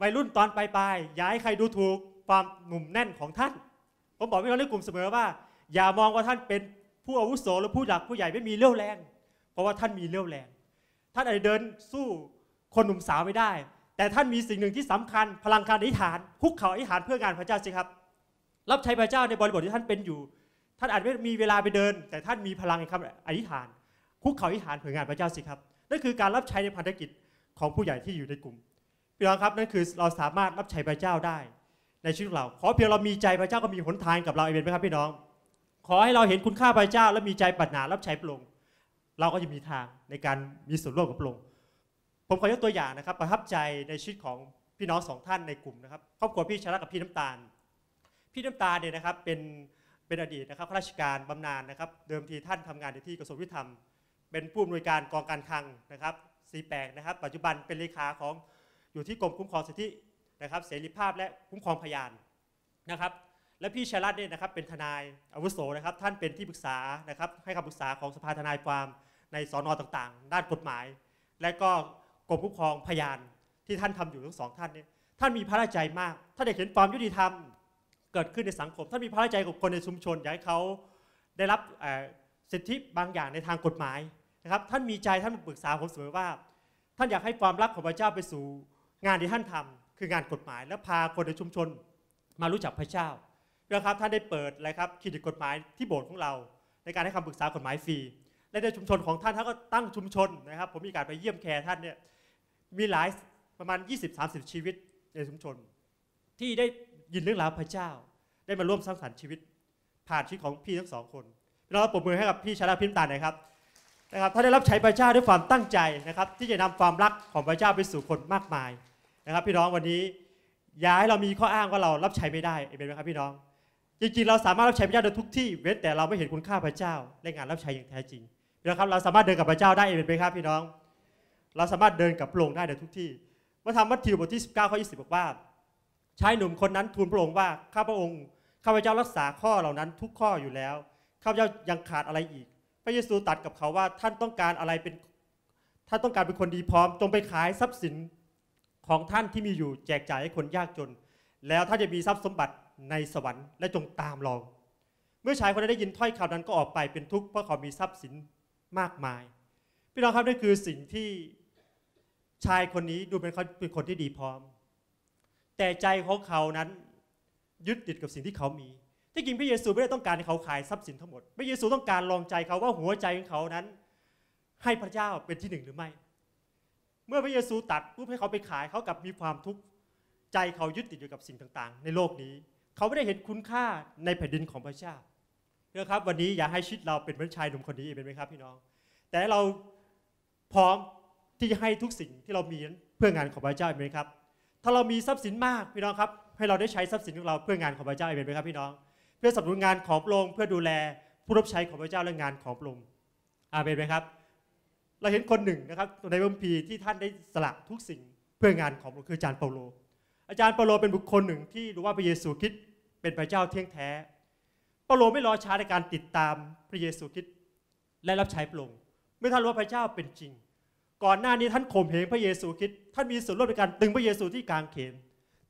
วัยรุ่นตอนปลายปลายอย่าให้ใครดูถูกความหนุ่มแน่นของท่าน ผมบอกพี่น้องในกลุ่มเสมอว่าอย่ามองว่าท่านเป็นผู้อาวุโสหรือผู้หลักผู้ใหญ่ไม่มีเรี่ยวแรง เพราะว่าท่านมีเรี่ยวแรง ท่านอาจจะเดินสู้คนหนุ่มสาวไม่ได้แต่ท่านมีสิ่งหนึ่งที่สำคัญพลังการอธิษฐานคุกเข่าอธิษฐานเพื่องานพระเจ้าสิครับรับใช้พระเจ้าในบริบทที่ท่านเป็นอยู่ท่านอาจไม่มีเวลาไปเดิน แต่ท่านมีพลังในคำอธิษฐานคุกเข่าอธิษฐานเพื่องานพระเจ้าสิครับนั่นคือการรับใช้ในพันธกิจของผู้ใหญ่ที่อยู่ในกลุ่มพี่น้องครับนั่นคือเราสามารถรับใช้พระเจ้าได้ ในชีวิตเราขอเพียงเรามีใจพระเจ้าก็มีหนทางกับเราเองไหมครับพี่น้อง ขอให้เราเห็นคุณค่าพระเจ้า และมีใจปรารถนารับใช้พระองค์เราก็จะมีทางในการมีส่วนร่วมกับพระองค์ผมขอยกตัวอย่างนะครับ ประทับใจในชีวิตของพี่น้องสองท่านในกลุ่มนะครับครอบครัวพี่ชาระกับพี่น้ำตาลพี่น้ำตาลเนี่ยนะครับเป็นเป็นอดีตนะครับข้าราชการบำนาญนะครับ เดิมทีท่านทำงานในที่กระทรวงยุติธรรม เป็นผู้อำนวยการกองการคลังนะครับสีแปกนะครับปัจจุบันเป็นเลขาของอยู่ที่กรมคุ้มครองสิทธินะครับ เสรีภาพและคุ้มครองพยานนะครับและพี่ชาลัดเนี่ยนะครับเป็นทนายอาวุโสนะครับ ท่านเป็นที่ปรึกษานะครับให้คำปรึกษาของสภาทนายความในสอนอต่างๆ ด้านกฎหมาย และก็กรมคุ้มครองพยานที่ท่านทำอยู่ทั้งสองท่านเนี่ยท่านมีพระราชใจมากท่านได้เห็นความยุติธรรม เกิดขึ้นในสังคมท่านมีพระราชใจกับคนในชุมชนอยากให้เขาได้รับสิทธิบางอย่างในทางกฎหมายนะครับท่านมีใจท่านปรึกษาผมเสมอว่า ท่านอยากให้ความรักของพระเจ้าไปสู่ งานที่ท่านทำคืองานกฎหมาย และพาคนในชุมชนมารู้จักพระเจ้านะครับท่านได้เปิดอะไรครับคิดกกฎหมายที่โบสถ์ของเรา ในการให้คำปรึกษากฎหมายฟรี และในชุมชนของท่านท่านก็ตั้งชุมชนนะครับผมมีการไปเยี่ยมแคร์ท่านเนี่ยมีหลายประมาณ20-30ชีวิตในชุมชน ที่ได้ยินเรื่องราวพระเจ้าได้มาร่วมสร้างสรรค์ชีวิต ผ่านชีวิตของพี่ทั้งสองคนเราปรบมือให้กับพี่ชาลาพิมตาหน่อยครับนะครับท่านได้รับใช้พระเจ้าด้วยความตั้งใจนะครับ ที่จะนำความรักของพระเจ้าไปสู่คนมากมายนะครับ พี่น้องวันนี้อย่าให้เรามีข้ออ้างว่าเรารับใช้ไม่ได้เอเมนไหมครับพี่น้องจริงๆ เราสามารถรับใช้พระเจ้าได้ทุกที่เว้นแต่เราไม่เห็นคุณค่าพระเจ้าในงานรับใช้อย่างแท้จริงนะครับเราสามารถเดินกับพระเจ้าได้เอเมนไหมครับพี่น้องเราสามารถเดินกับพระองค์ได้ในทุกที่ เมื่อทมมัทธิวบทที่ 19ข้อ20 บอกว่าชายหนุ่มคนนั้นทูลพระองค์ว่า ข้าพระองค์ข้าพเจ้ารักษาข้อเหล่านั้นทุกข้ออยู่แล้ว ข้าพเจ้ายังขาดอะไรอีก พระเยซูตัดกับเขาว่า ท่านต้องการอะไรเป็นท่านต้องการเป็นคนดีพร้อม จงไปขายทรัพย์สินของท่านที่มีอยู่แจกจ่ายให้คนยากจน แล้วท่านจะมีทรัพย์สมบัติในสวรรค์และจงตามเรา เมื่อชายคนนั้นได้ยินถ้อยคำนั้นก็ออกไปเป็นทุกข์เพราะเขามีทรัพย์สินมากมายพี่น้องครับนี่คือสิ่งที่ชายคนนี้ดูเป็นเขาเป็นคนที่ดีพร้อม แต่ใจของเขานั้นยึดติดกับสิ่งที่เขามีที่จริงพระเยซูไม่ได้ต้องการให้เขาขายทรัพย์สินทั้งหมดพระเยซูต้องการลองใจเขาว่าหัวใจของเขานั้น ให้พระเจ้าเป็นที่หนึ่งหรือไม่ เมื่อพระเยซูตัดปุ๊บให้เขาไปขายเขากลับมีความทุกข์ใจเขายึดติดอยู่กับสิ่งต่างๆ ในโลกนี้เขาไม่ได้เห็นคุณค่าในแผ่นดินของพระเจ้านะครับ วันนี้อยากให้ชีวิตเราเป็นเหมือนชายหนุ่มคนนี้เป็นไหมครับพี่น้องแต่เราพร้อมที่จะให้ทุกสิ่งที่เรามีเพื่องานของพระเจ้าเองไหมครับ ถ้าเรามีทรัพย์สินมากพี่น้องครับ ให้เราได้ใช้ทรัพย์สินของเราเพื่องานของพระเจ้าเองไหมครับพี่น้อง เพื่อสนับสนุนงานของพระองค์เพื่อดูแลผู้รับใช้ของพระเจ้าและงานของพระองค์อาเมนไหมครับ เราเห็นคนหนึ่งนะครับในบัมพีที่ท่านได้สละทุกสิ่งเพื่องานของคืออาจารย์เปาโล อาจารย์เปาโลเป็นบุคคลหนึ่ง ที่รู้ว่าพระเยซูคริสต์เป็นพระเจ้าเที่ยงแท้เปาโลไม่รอช้าในการติดตามพระเยซูคริสต์และรับใช้พระองค์เมื่อท่านรู้ว่าพระเจ้าเป็นจริงก่อนหน้านี้ท่านข่มเหงพระเยซูคริสต์ท่านมีส่วนร่วมในการตึงพระเยซูที่กางเขน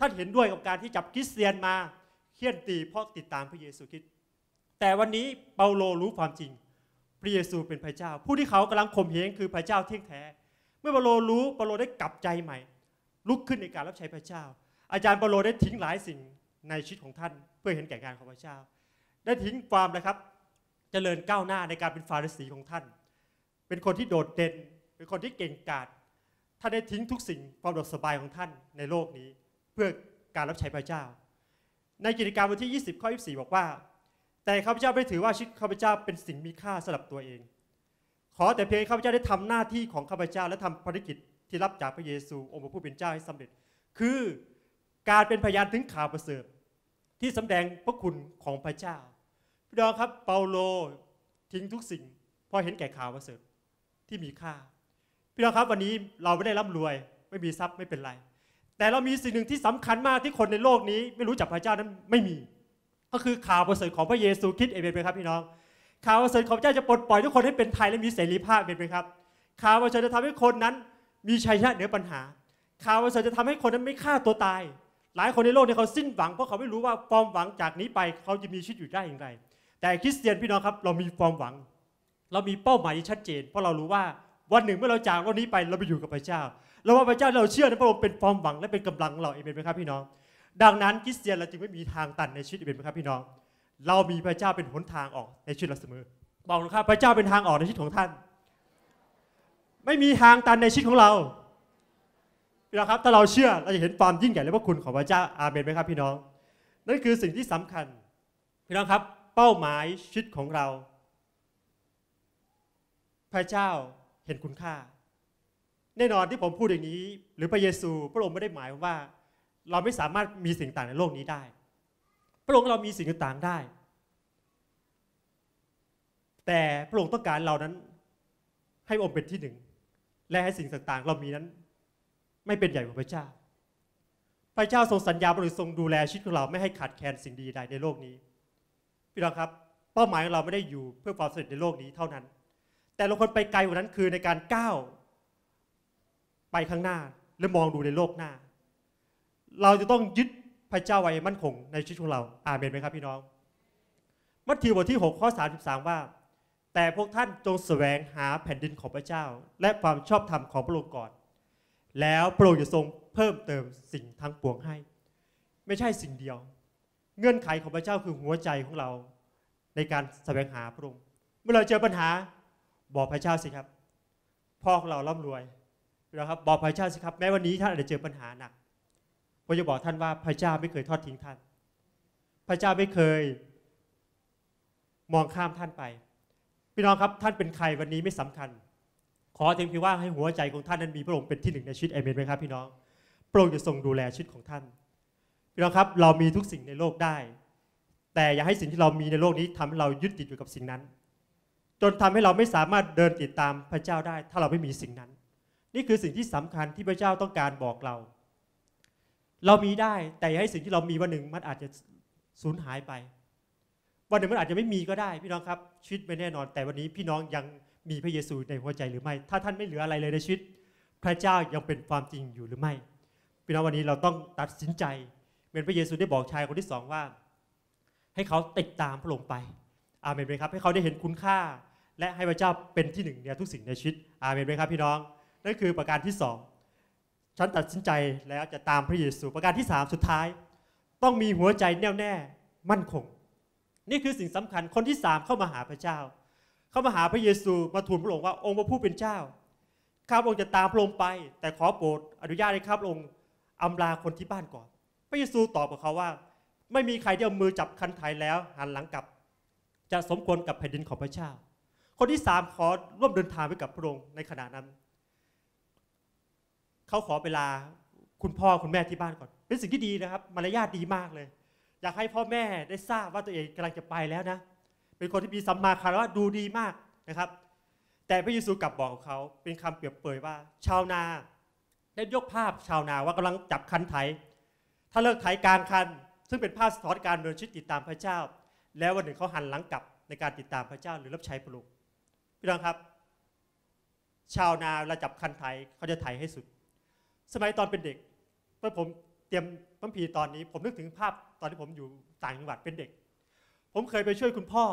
ท่านเห็นด้วยกับการที่จับคริสเตียนมาเคี่ยนตีเพราะติดตามพระเยซูคริสต์แต่วันนี้เปาโลรู้ความจริง พระเยซูเป็นพระเจ้า ผู้ที่เขากำลังข่มเหงคือพระเจ้าเที่ยงแท้ เมื่อเปาโลรู้เปาโลได้กลับใจใหม่ ลุกขึ้นในการรับใช้พระเจ้า อาจารย์เปาโลได้ทิ้งหลายสิ่งในชีวิตของท่าน เพื่อเห็นแก่งานของพระเจ้าได้ทิ้งความนะครับจเจริญก้าวหน้าในการเป็นฟาริสีของท่าน เป็นคนที่โดดเด่นหรือคนที่เก่งกาจท่านได้ทิ้งทุกสิ่งความสะดวกสบายของท่านในโลกนี้ เพื่อการรับใช้พระเจ้า ในกิจการบทที่ 20ข้อ24 บอกว่า แต่ข้าพเจ้าไม่ถือว่าชีวิตข้าพเจ้าเป็นสิ่งมีค่าสำหรับตัวเอง ขอแต่เพียงข้าพเจ้าได้ทำหน้าที่ของข้าพเจ้าและทำภารกิจที่รับจากพระเยซูองค์พระผู้เป็นเจ้าให้สำเร็จ คือการเป็นพยานถึงข่าวประเสริฐ ที่สำแดงพระคุณของพระเจ้าพี่ดองครับเปาโลทิ้งทุกสิ่งเพราะเห็นแก่ข่าวประเสริฐที่มีค่าพี่น้องครับ วันนี้เราไม่ได้ร่ำรวย ไม่มีทรัพย์ไม่เป็นไร แต่เรามีสิ่งหนึ่งที่สำคัญมากที่คนในโลกนี้ ไม่รู้จักพระเจ้านั้นไม่มี ก็คือข่าวประเสริฐของพระเยซูคริสต์เอเมนไหมครับพี่น้องข่าวประเสริฐของพระเจ้าจะปลดปล่อยทุกคนให้เป็นไทย และมีเสรีภาพเอเมนไหมครับข่าวประเสริฐจะทำให้คนนั้นมีชัยชนะเหนือปัญหาข่าวประเสริฐจะทำให้คนนั้นไม่ฆ่าตัวตาย หลายคนในโลกนี้เขาสิ้นหวังเพราะเขาไม่รู้ว่าความหวังจากนี้ไป เขาจะมีชีวิตอยู่ได้อย่างไร แต่คริสเตียนพี่น้องครับเรามีความหวัง เรามีเป้าหมายที่ชัดเจน เพราะเรารู้ว่าวันหนึ่งเมื่อเราจากโลกนี้ไปเราไปอยู่กับพระเจ้า เราว่าพระเจ้าเราเชื่อในพระองค์เป็นความหวังและเป็นกำลังเราเองเป็นไหมครับพี่น้องดังนั้นคริสเตียนเราจึงไม่มีทางตันในชีวิตเป็นไหมครับพี่น้อง เรามีพระเจ้าเป็นหนทางออกในชีวิตเราเสมอ บอกนะครับ พระเจ้าเป็นทางออกในชีวิตของท่าน ไม่มีทางตันในชีวิตของเรานะครับถ้าเราเชื่อเราจะเห็นความยิ่งใหญ่และพระคุณของพระเจ้าอาเมนไหมครับพี่น้องนั่นคือสิ่งที่สำคัญพี่น้องครับเป้าหมายชีวิตของเรา พระเจ้าเห็นคุณค่าแน่นอนที่ผมพูดอย่างนี้ หรือพระเยซู พระองค์ไม่ได้หมายว่าเราไม่สามารถมีสิ่งต่างในโลกนี้ได้ พระองค์เรามีสิ่งต่างได้ แต่พระองค์ต้องการเรานั้นให้องค์เป็นที่หนึ่งและให้สิ่งต่างๆเรามีนั้น ไม่เป็นใหญ่กว่าพระเจ้า พระเจ้าทรงสัญญาบริสุทรงดูแลชีวิตของเรา ไม่ให้ขาดแคลนสิ่งดีใดในโลกนี้พี่น้องครับเป้าหมายของเราไม่ได้อยู่เพื่อความสำเร็จในโลกนี้เท่านั้นแต่เราควรไปไกลกว่านั้นคือในการก้าวไปข้างหน้าและมองดูในโลกหน้า เราจะต้องยึดพระเจ้าไว้มั่นคง ในชีวิตของเรา อาเมนไหมครับพี่น้อง มัทธิวบทที่ 6 ข้อ33 ว่า แต่พวกท่านจงแสวงหาแผ่นดินของพระเจ้า และความชอบธรรมของพระองค์ก่อน แล้วพระองค์จะทรงเพิ่มเติมสิ่งทั้งปวงให้ ไม่ใช่สิ่งเดียว เงื่อนไขของพระเจ้าคือหัวใจของเราในการแสวงหาพระองค์เมื่อเราเจอปัญหาบอกพระเจ้าสิครับพ่อของเราร่ำรวยนะ้ครับบอกพระเจ้าสิครับ แม้วันนี้ท่านอาจจะเจอปัญหาหนัก ผมจะบอกท่านว่าพระเจ้าไม่เคยทอดทิ้งท่าน พระเจ้าไม่เคย มองข้ามท่านไป พี่น้องครับท่านเป็นใครวันนี้ไม่สำคัญ ขอเพียงเพียงว่าให้หัวใจของท่านนั้นมีพระองค์เป็นที่หนึ่งในชีวิตเอเมนไหมครับพี่น้องพระองค์จะทรงดูแลชีวิตของท่านพี่น้องครับเรามีทุกสิ่งในโลกได้ แต่อย่าให้สิ่งที่เรามีในโลกนี้ทำให้เรายึดติดอยู่กับสิ่งนั้นจนทำให้เราไม่สามารถเดินติดตามพระเจ้าได้ ถ้าเราไม่มีสิ่งนั้น นี่คือสิ่งที่สำคัญที่พระเจ้าต้องการบอกเรา เรามีได้แต่ให้สิ่งที่เรามีวันหนึ่งมันอาจจะสูญหายไป วันหนึ่งมันอาจจะไม่มีก็ได้ พี่น้องครับชีวิตไม่แน่นอน แต่วันนี้พี่น้องยังมีพระเยซูในหัวใจหรือไม่ ถ้าท่านไม่เหลืออะไรเลยในชีวิตพระเจ้ายังเป็นความจริงอยู่หรือไม่พี่น้องวันนี้เราต้องตัดสินใจเหมือนพระเยซูได้บอกชายคนที่สองว่า ให้เขาติดตามพระองค์ไป อาเมนไหมครับให้เขาได้เห็นคุณค่าและให้พระเจ้าเป็นที่หนึ่งในทุกสิ่งในชีวิต อาเมนไหมครับพี่น้อง นั่นคือประการที่สอง ฉันตัดสินใจแล้วจะตามพระเยซู ประการที่สามสุดท้าย ต้องมีหัวใจแน่วแน่มั่นคง นี่คือสิ่งสำคัญ คนที่สามเข้ามาหาพระเจ้า เข้ามาหาพระเยซูมาทูลพระองค์ว่าองค์พระผู้เป็นเจ้า ข้าพระองค์จะตามพระองค์ไป แต่ขอโปรดอนุญาตให้ข้าพระองค์อำลาคนที่บ้านก่อน พระเยซูตอบกับเขาว่าไม่มีใครที่เอามือจับคันไถแล้วหันหลังกลับ จะสมควรกับแผ่นดินของพระเจ้าคนที่สามขอร่วมเดินทางไปกับพระองค์ในขณะนั้น เขาขอเวลาคุณพ่อคุณแม่ที่บ้านก่อน เป็นสิ่งที่ดีนะครับ มารยาทดีมากเลย อยากให้พ่อแม่ได้ทราบว่าตัวเองกำลังจะไปแล้วนะ เป็นคนที่มีสัมมาคารวะดูดีมากนะครับ แต่พระเยซูกลับบอกเขาเป็นคำเปรียบเปรยว่า ชาวนา ได้ยกภาพชาวนาว่ากำลังจับคันไถ ถ้าเลิกไถกลางคันซึ่งเป็นภาพสะท้อนการเดินชีวิตติดตามพระเจ้า แล้ววันหนึ่งเขาหันหลังกลับในการติดตามพระเจ้า หรือรับใช้พระองค์พี่น้องครับ ชาวนาระจับคันไถเขาจะไถให้สุด สมัยตอนเป็นเด็กเมื่อผมเตรียมพัมพีตอนนี้ ผมนึกถึงภาพ ตอนที่ผมอยู่ต่างจังหวัดเป็นเด็ก ผมเคยไปช่วยคุณพ่อ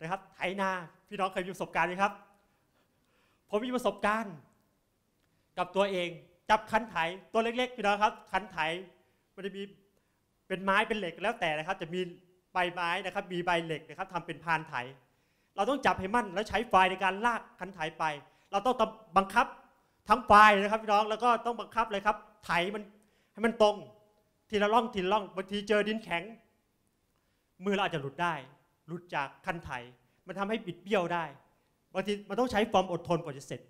นะครับ ไถนาพี่น้องเคยมีประสบการณ์ไหมครับ ผมมีประสบการณ์ กับตัวเองจับคันไถตัวเล็กๆพี่น้องครับคันไถมันจะมีเป็นไม้เป็นเหล็กแล้วแต่นะครับจะมีใบไม้นะครับ มีใบเหล็กนะครับทำเป็นพานไถเราต้องจับให้มั่นแล้วใช้ไฟในการลากคันไถไป เราต้องบังคับทั้งไฟนะครับพี่น้องแล้วก็ต้องบังคับเลยครับ ไถมันให้มันตรง ทีละล่องทีละล่องบางทีเจอดินแข็งมือเราอาจจะหลุดได้ หลุดจากคันไถมันทำให้บิดเบี้ยวได้บางทีมันต้องใช้ความอดทนกว่าจะเสร็จ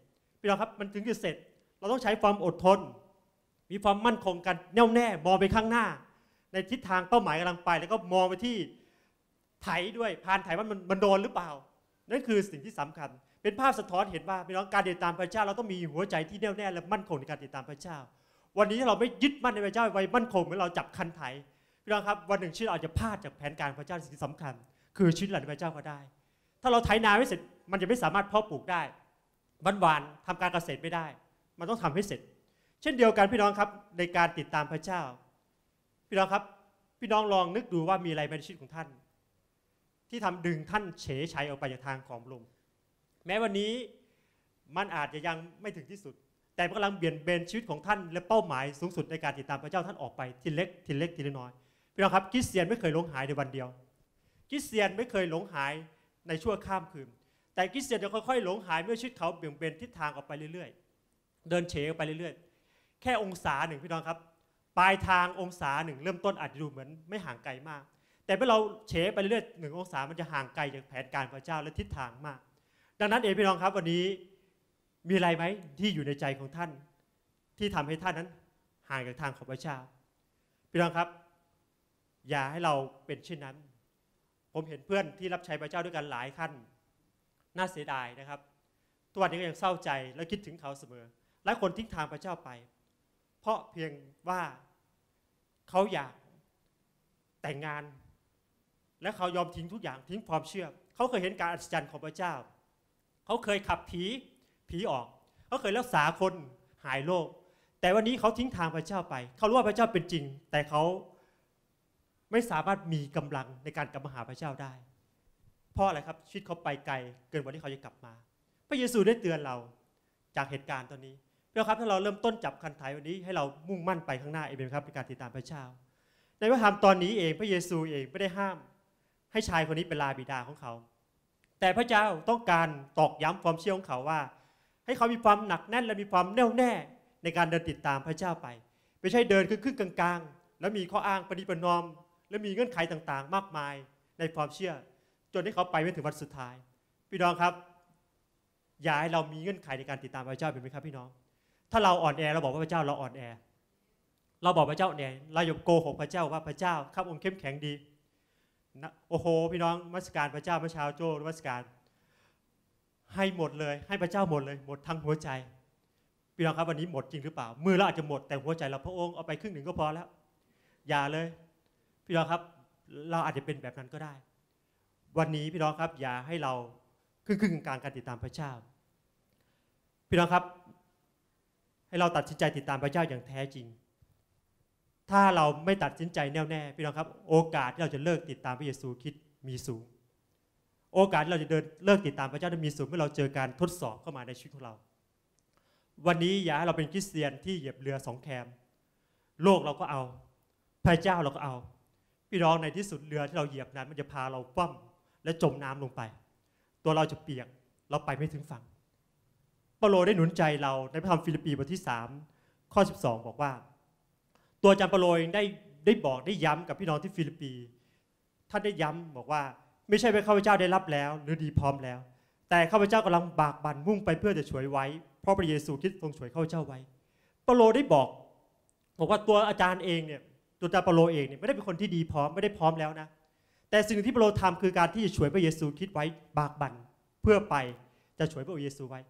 พี่น้องครับมันถึงจะเสร็จ เราต้องใช้ความอดทน มีความมั่นคงกันแน่วแน่มองไปข้างหน้า ในทิศทางเป้าหมายกำลังไป แล้วก็มองไปที่ไถด้วยพานไถว่ามันมันโดนหรือเปล่านั่นคือสิ่งที่สำคัญ เป็นภาพสะท้อนเห็นว่าพี่น้องการติดตามพระเจ้า เราต้องมีหัวใจที่แน่วแน่และมั่นคงในการติดตามพระเจ้า วันนี้ถ้าเราไม่ยึดมั่นในพระเจ้าไว้มั่นคงเหมือนเราจับคันไถพี่น้องครับวันหนึ่งชีวิตอาจจะพลาดจากแผนการพระเจ้าสิ่งที่สำคัญ คือชีวิตหลังพระเจ้าก็ได้ ถ้าเราไถนาไม่เสร็จ มันจะไม่สามารถเพาะปลูกได้บรนวานทำการเกษตรไม่ได้ มันต้องทำให้เสร็จ เช่นเดียวกันพี่น้องครับในการติดตามพระเจ้าพี่น้องครับพี่น้องลองนึกดูว่ามีอะไรในชีวิตของท่านที่ทำดึงท่านเฉยชัยออกไปจากทางของล์แม้วันนี้มันอาจจะยังไม่ถึงที่สุด แต่กำลังเบี่ยนเบนชีวิตของท่านและเป้าหมายสูงสุดในการติดตามพระเจ้าท่านออกไปทีเล็กทีเล็กทีลกน้อยพี่น้องครับคริสเตียนไม่เคยหลงหายในวันเดียวคริสเตียนไม่เคยหลงหายในชั่วข้ามคืนแต่คริสเตียนจะค่อยๆหลงหายเมื่อชีวิตเขาเบี่ยงเบนทิศทางออกไปเรื่อยๆ เดินเฉยไปเรื่อยๆ แค่องศาหนึ่งพี่น้องครับปลายทางองศาหนึ่งเริ่มต้นอาจจะดูเหมือนไม่ห่างไกลมากแต่เมื่อเราเฉไปเรื่อยหนึ่งองศามันจะห่างไกลจากแผนการพระเจ้า และทิศทางมากดังนั้น เองพี่น้องครับวันนี้มีอะไรไหมที่อยู่ในใจของท่าน ที่ทำให้ท่านนั้นห่างจากทางของพระเจ้าพี่น้องครับ อย่าให้เราเป็นเช่นนั้น ผมเห็นเพื่อนที่รับใช้พระเจ้าด้วยกันหลายท่านน่าเสียดายนะครับตัวนี้ก็ยังเศร้าใจและคิดถึงเขาเสมอและคนทิ้งทางพระเจ้าไป เพราะเพียงว่าเขาอยากแต่งงานและเขายอมทิ้งทุกอย่างทิ้งความเชื่อ เขาเคยเห็นการอัศจรรย์ของพระเจ้า เขาเคยขับผีผีออก เขาเคยรักษาคนหายโรคแต่วันนี้เขาทิ้งทางพระเจ้าไป เขารู้ว่าพระเจ้าเป็นจริง แต่เขาไม่สามารถมีกำลังในการกลับมาหาพระเจ้าได้เพราะอะไรครับชีวิตเขาไปไกลเกินกว่าที่เขาจะกลับมา พระเยซูได้เตือนเราจากเหตุการณ์ตอนนี้เพื่อครับถ้าเราเริ่มต้นจับคันไถวันนี้ให้เรามุ่งมั่นไปข้างหน้าเองครับในการติดตามพระเจ้า ในพระธรรมตอนนี้เองพระเยซูเองไม่ได้ห้ามให้ชายคนนี้เป็นลาบิดาของเขา แต่พระเจ้าต้องการตอกย้ำความเชื่อของเขาว่า ให้เขามีความหนักแน่น และมีความแน่วแน่ในการเดินติดตามพระเจ้าไป ไม่ใช่เดินขึ้นขึ้นกลางๆ แล้วมีข้ออ้างปฏิปนอม และมีเงื่อนไขต่างๆ มากมายในความเชื่อ จนให้เขาไปไม่ถึงวันสุดท้าย พี่น้องครับอย่าให้เรามีเงื่อนไขในการติดตามพระเจ้าเป็นไหมครับพี่น้อง ถ้าเราอ่อนแอเราบอกว่าพระเจ้าเราอ่อนแอ เราบอกพระเจ้าเนอนยเราอย่โกหกพระเจ้าว่าพระเจ้าข้าองค์เข้มแข็งดีโอ้โห พี่น้องมัสการพระเจ้าพระช้วโจ้มัสการให้หมดเลยให้พระเจ้าหมดเลย หมดทั้งหัวใจ พี่น้องครับวันนี้หมดจริงหรือเปล่ามือเราอาจจะหมดแต่หัวใจเราพระองค์เอาไปครึ่งหนึ่งก็พอแล้วอย่าเลยพี่น้องครับเราอาจจะเป็นแบบนั้นก็ได้ วันนี้พี่น้องครับ อย่าให้เราครึ่งครึ่งกลางการติดตามพระเจ้าพี่น้องครับ ให้เราตัดสินใจติดตามพระเจ้าอย่างแท้จริงถ้าเราไม่ตัดสินใจแน่วแน่พี่น้องครับโอกาสที่เราจะเลิกติดตามพระเยซูคิดมีสูง โอกาสที่เราจะเดินเลิกติดตามพระเจ้าจะมีสูงเมื่อเราเจอการทดสอบเข้ามาในชีวิตของเรา วันนี้อย่าให้เราเป็นคริสเตียนที่เหยียบเรือสองแคมโลกเราก็เอาพระเจ้าเราก็เอาพี่น้องในที่สุดเรือที่เราเหยียบนั้น มันจะพาเราคว่ำและจมน้ำลงไป ตัวเราจะเปียกเราไปไม่ถึงฝั่งเปโลได้หนุนใจเราในพระธรรมฟิลิปปีบทที่ 3 ข้อ 12 บอกว่าตัวจารย์ปโรยได้ได้บอกได้ย้ำกับพี่น้องที่ฟิลิปปี ท่านได้ย้ำบอกว่าไม่ใช่ว่าข้าพเจ้าได้รับแล้ว หรือดีพร้อมแล้ว แต่ข้าพเจ้ากำลังบากบั่นมุ่งไปเพื่อจะช่วยไว้ เพราะพระเยซูคริสต์ทรงช่วยข้าพเจ้าไว้ ปโรได้บอกบอก ว่าตัวอาจารย์เองเนี่ยตัวจารย์ปโรเองเนี่ยไม่ได้เป็นคนที่ดีพร้อมไม่ได้พร้อมแล้วนะ แต่สิ่งที่เปโลทำคือการที่จะช่วยพระเยซูคิดไว้บากบั่นเพื่อไปจะช่วยพระเยซูไว้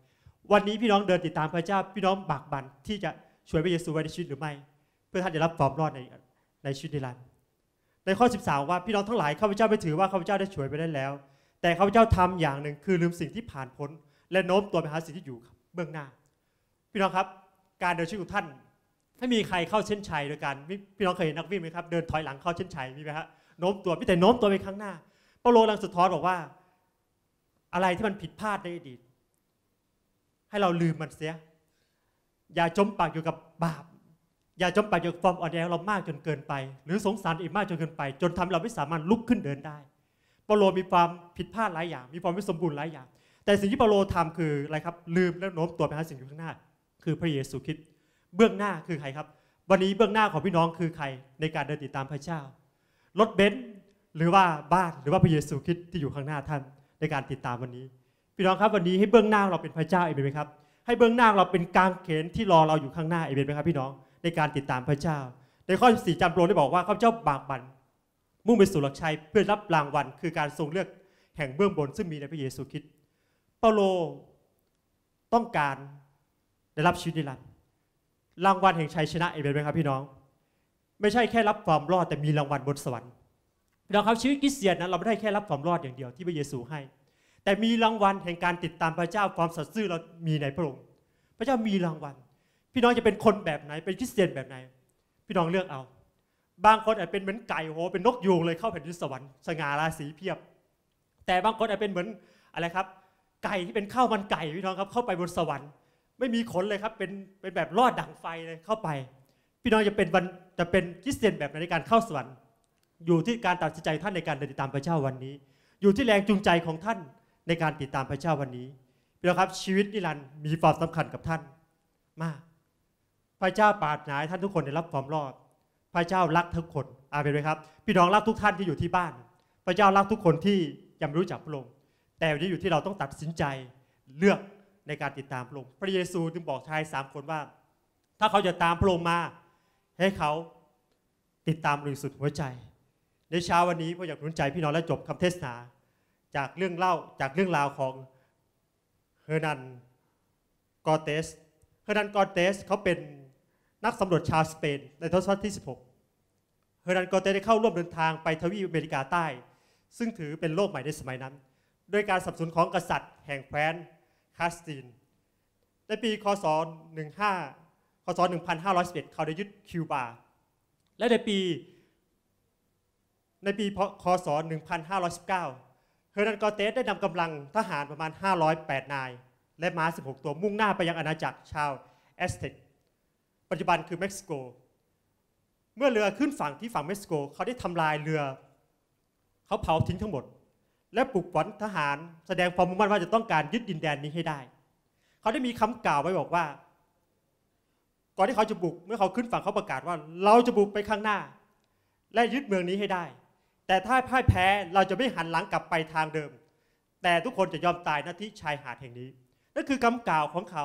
วันนี้พี่น้องเดินติดตามพระเจ้าพี่น้องบากบั่นที่จะช่วยพระเยซูไว้ในชีวิตหรือไม่ื่อท่านจะรับความรอดในในชีวิตนิรันดร์ในข้อ 13ว่าพี่น้องทั้งหลายข้าพเจ้าไม่ถือว่าข้าพเจ้าได้ช่วยไปได้แล้ว แต่ข้าพเจ้าทำอย่างหนึ่งคือลืมสิ่งที่ผ่านพ้นและโน้มตัวไปหาสิ่งที่อยู่เบื้องหน้า พี่น้องครับการเดินชีวิตของท่านไม่มีใครเข้าเช่นชัยโดยการพี่น้องเคยนักวิ่งไหมครับเดินถอยหลังเข้าเช่นชัยมีไหมฮะโน้มตัวพี่แต่โน้มตัวไปข้างหน้าเปาโลลังสุดท้อนบอกว่า อะไรที่มันผิดพลาดในอดีตให้เราลืมมันเสีย อย่าจมปากอยู่กับบาปอย่าจมปลักอยู่กความอ่อนแอเรามากจนเกินไป หรือสงสารอีกมากจนเกินไป จนทำเราไม่สามารถลุกขึ้นเดินได้เปาโล มีความผิดพลาดหลายอย่าง มีความไม่สมบูรณ์หลายอย่าง แต่สิ่งที่เปาโลทำคืออะไรครับลืมและโน้มตัวไปหาสิ่งอยู่ข้างหน้า คือพระเยซูคริสต์เบื้องหน้าคือใครครับ วันนี้เบื้องหน้าของพี่น้องคือใครในการเดินติดตามพระเจ้ารถเบนซ์หรือว่าบ้านหรือว่าพระเยซูคริสต์ที่อยู่ข้างหน้าท่านในการติดตามวันนี้พี่น้องครับวันนี้ให้เบื้องหน้าเราเป็นพระเจ้าเองไหมครับให้เบื้องหน้าเราเป็นกางเขนที่รอเราอยู่ข้างหน้าเองไหมครับพี่น้องในการติดตามพระเจ้า ในข้อสี่จำโปรงได้บอกว่าข้าพเจ้าบากบันมุ่งไปสู่หลักชัยเพื่อรับรางวัล คือการทรงเลือกแห่งเบื้องบนซึ่งมีในพระเยซูคริสต์เปาโลต้องการได้รับชีวิตนิรันดร์รางวัลแห่งชัยชนะเองเปนไหมครับพี่น้อง ไม่ใช่แค่รับความรอด แต่มีรางวัลบนสวรรค์เราครับชีวิตคริสเตียนนั้นเราไม่ได้แค่รับความรอดอย่างเดียวที่พระเยซูให้ แต่มีรางวัลแห่งการติดตามพระเจ้า ความสัตย์ซื่อเรามีในพระองค์พระเจ้ามีรางวัลพี่น้องจะเป็นคนแบบไหนเป็นคริสเตียนแบบไหนพี่น้องเลือกเอา บางคนอาจเป็นเหมือนไก่โหเป็นนกยูงเลยเข้าแผ่นดินสวรรค์ สง่าราศีเพียบ แต่บางคนอาจเป็นเหมือนอะไรครับ ไก่ที่เป็นข้าวมันไก่พี่น้องครับเข้าไปบนสวรรค์ ไม่มีขนเลยครับเป็นเป็นแบบรอดดังไฟเลยเข้าไป พี่น้องจะเป็นวันจะเป็นคริสเตียนแบบไหนในการเข้าสวรรค์ อยู่ที่การตัดสินใจท่านในการติดตามพระเจ้าวันนี้ อยู่ที่แรงจูงใจของท่านในการติดตามพระเจ้าวันนี้พี่น้องครับชีวิตนิรันดร์มีความสำคัญกับท่านมากพระเจ้า ปาดหนายท่านทุกคนได้รับความรอด พระเจ้ารักทุกคนอาเมนไหมครับ พี่น้องรักทุกท่านที่อยู่ที่บ้าน พระเจ้ารักทุกคนที่ยังไม่รู้จักพระองค์ แต่วันนี้อยู่ที่เราต้องตัดสินใจเลือกในการติดตามพระองค์ พระเยซูจึงบอกชายสามคนว่าถ้าเขาจะตามพระองค์มาให้เขาติดตามบริสุทธิ์หัวใจ ในเช้าวันนี้ผมอยากหนุนใจพี่น้องและจบคำเทศนาจากเรื่องเล่าจากเรื่องราวของเฮอร์นันกอเตส เฮอร์นันกอเตสเขาเป็นนักสำรวจชาวสเปนในทศวรรษที่ 16 เฮอร์นันโกเตได้เข้าร่วมเดินทางไปทวีปอเมริกาใต้ ซึ่งถือเป็นโลกใหม่ในสมัยนั้น โดยการสับสนของกษัตริย์ แห่งแคว้นคาสตินในปีคศ 15 คศ 1511เขาได้ยึดคิวบาและในปี ในปีคศ 1519 เฮอร์นันโกเตสได้นำกำลังทหารประมาณ 508 นาย และม้า 16 ตัวมุ่งหน้าไปยังอาณาจักรชาวแอสเท็กปัจจุบันคือเม็กซิโก เมื่อเรือขึ้นฝั่งที่ฝั่งเม็กซิโก เขาได้ทำลายเรือ เขาเผาทิ้งทั้งหมด และปลุกปั้นทหาร แสดงความมุ่งมั่นว่าจะต้องการยึดดินแดนนี้ให้ได้ เขาได้มีคำกล่าวไว้บอกว่า ก่อนที่เขาจะบุกเมื่อเขาขึ้นฝั่งเขาประกาศว่าเราจะบุกไปข้างหน้า และยึดเมืองนี้ให้ได้ แต่ถ้าพ่ายแพ้เราจะไม่หันหลังกลับไปทางเดิม แต่ทุกคนจะยอมตายณที่ชายหาดแห่งนี้นั่นคือคำกล่าวของเขา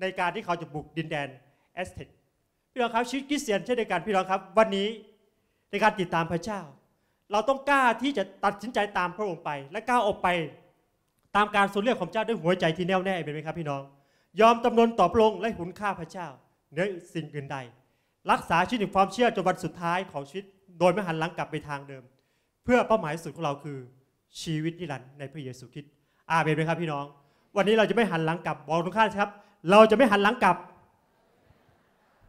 ในการที่เขาจะบุกดินแดนแอสเทคพี่น้องครับชีวิตคริสเตียนเช่นเดียวกันพี่น้องครับ วันนี้ในการติดตามพระเจ้า เราต้องกล้าที่จะตัดสินใจตามพระองค์ไป และกล้าออกไปตามการสรงเรียกของเจ้าด้วยหัวใจที่แน่วแน่เป็นไหมครับพี่น้อง ยอมจำนนต่อพระองค์และหุนค่าพระเจ้าเหนือสิ่งอื่นใด รักษาชีวิตความเชื่อจนวันสุดท้ายของชีวิตโดยไม่หันหลังกลับไปทางเดิม เพื่อเป้าหมายสุดของเราคือ ชีวิตนิรันดร์ในพระเยซูคริสต์อาเมนไหมครับพี่น้อง วันนี้เราจะไม่หันหลังกลับบอกทุกท่านครับ เราจะไม่หันหลังกลับ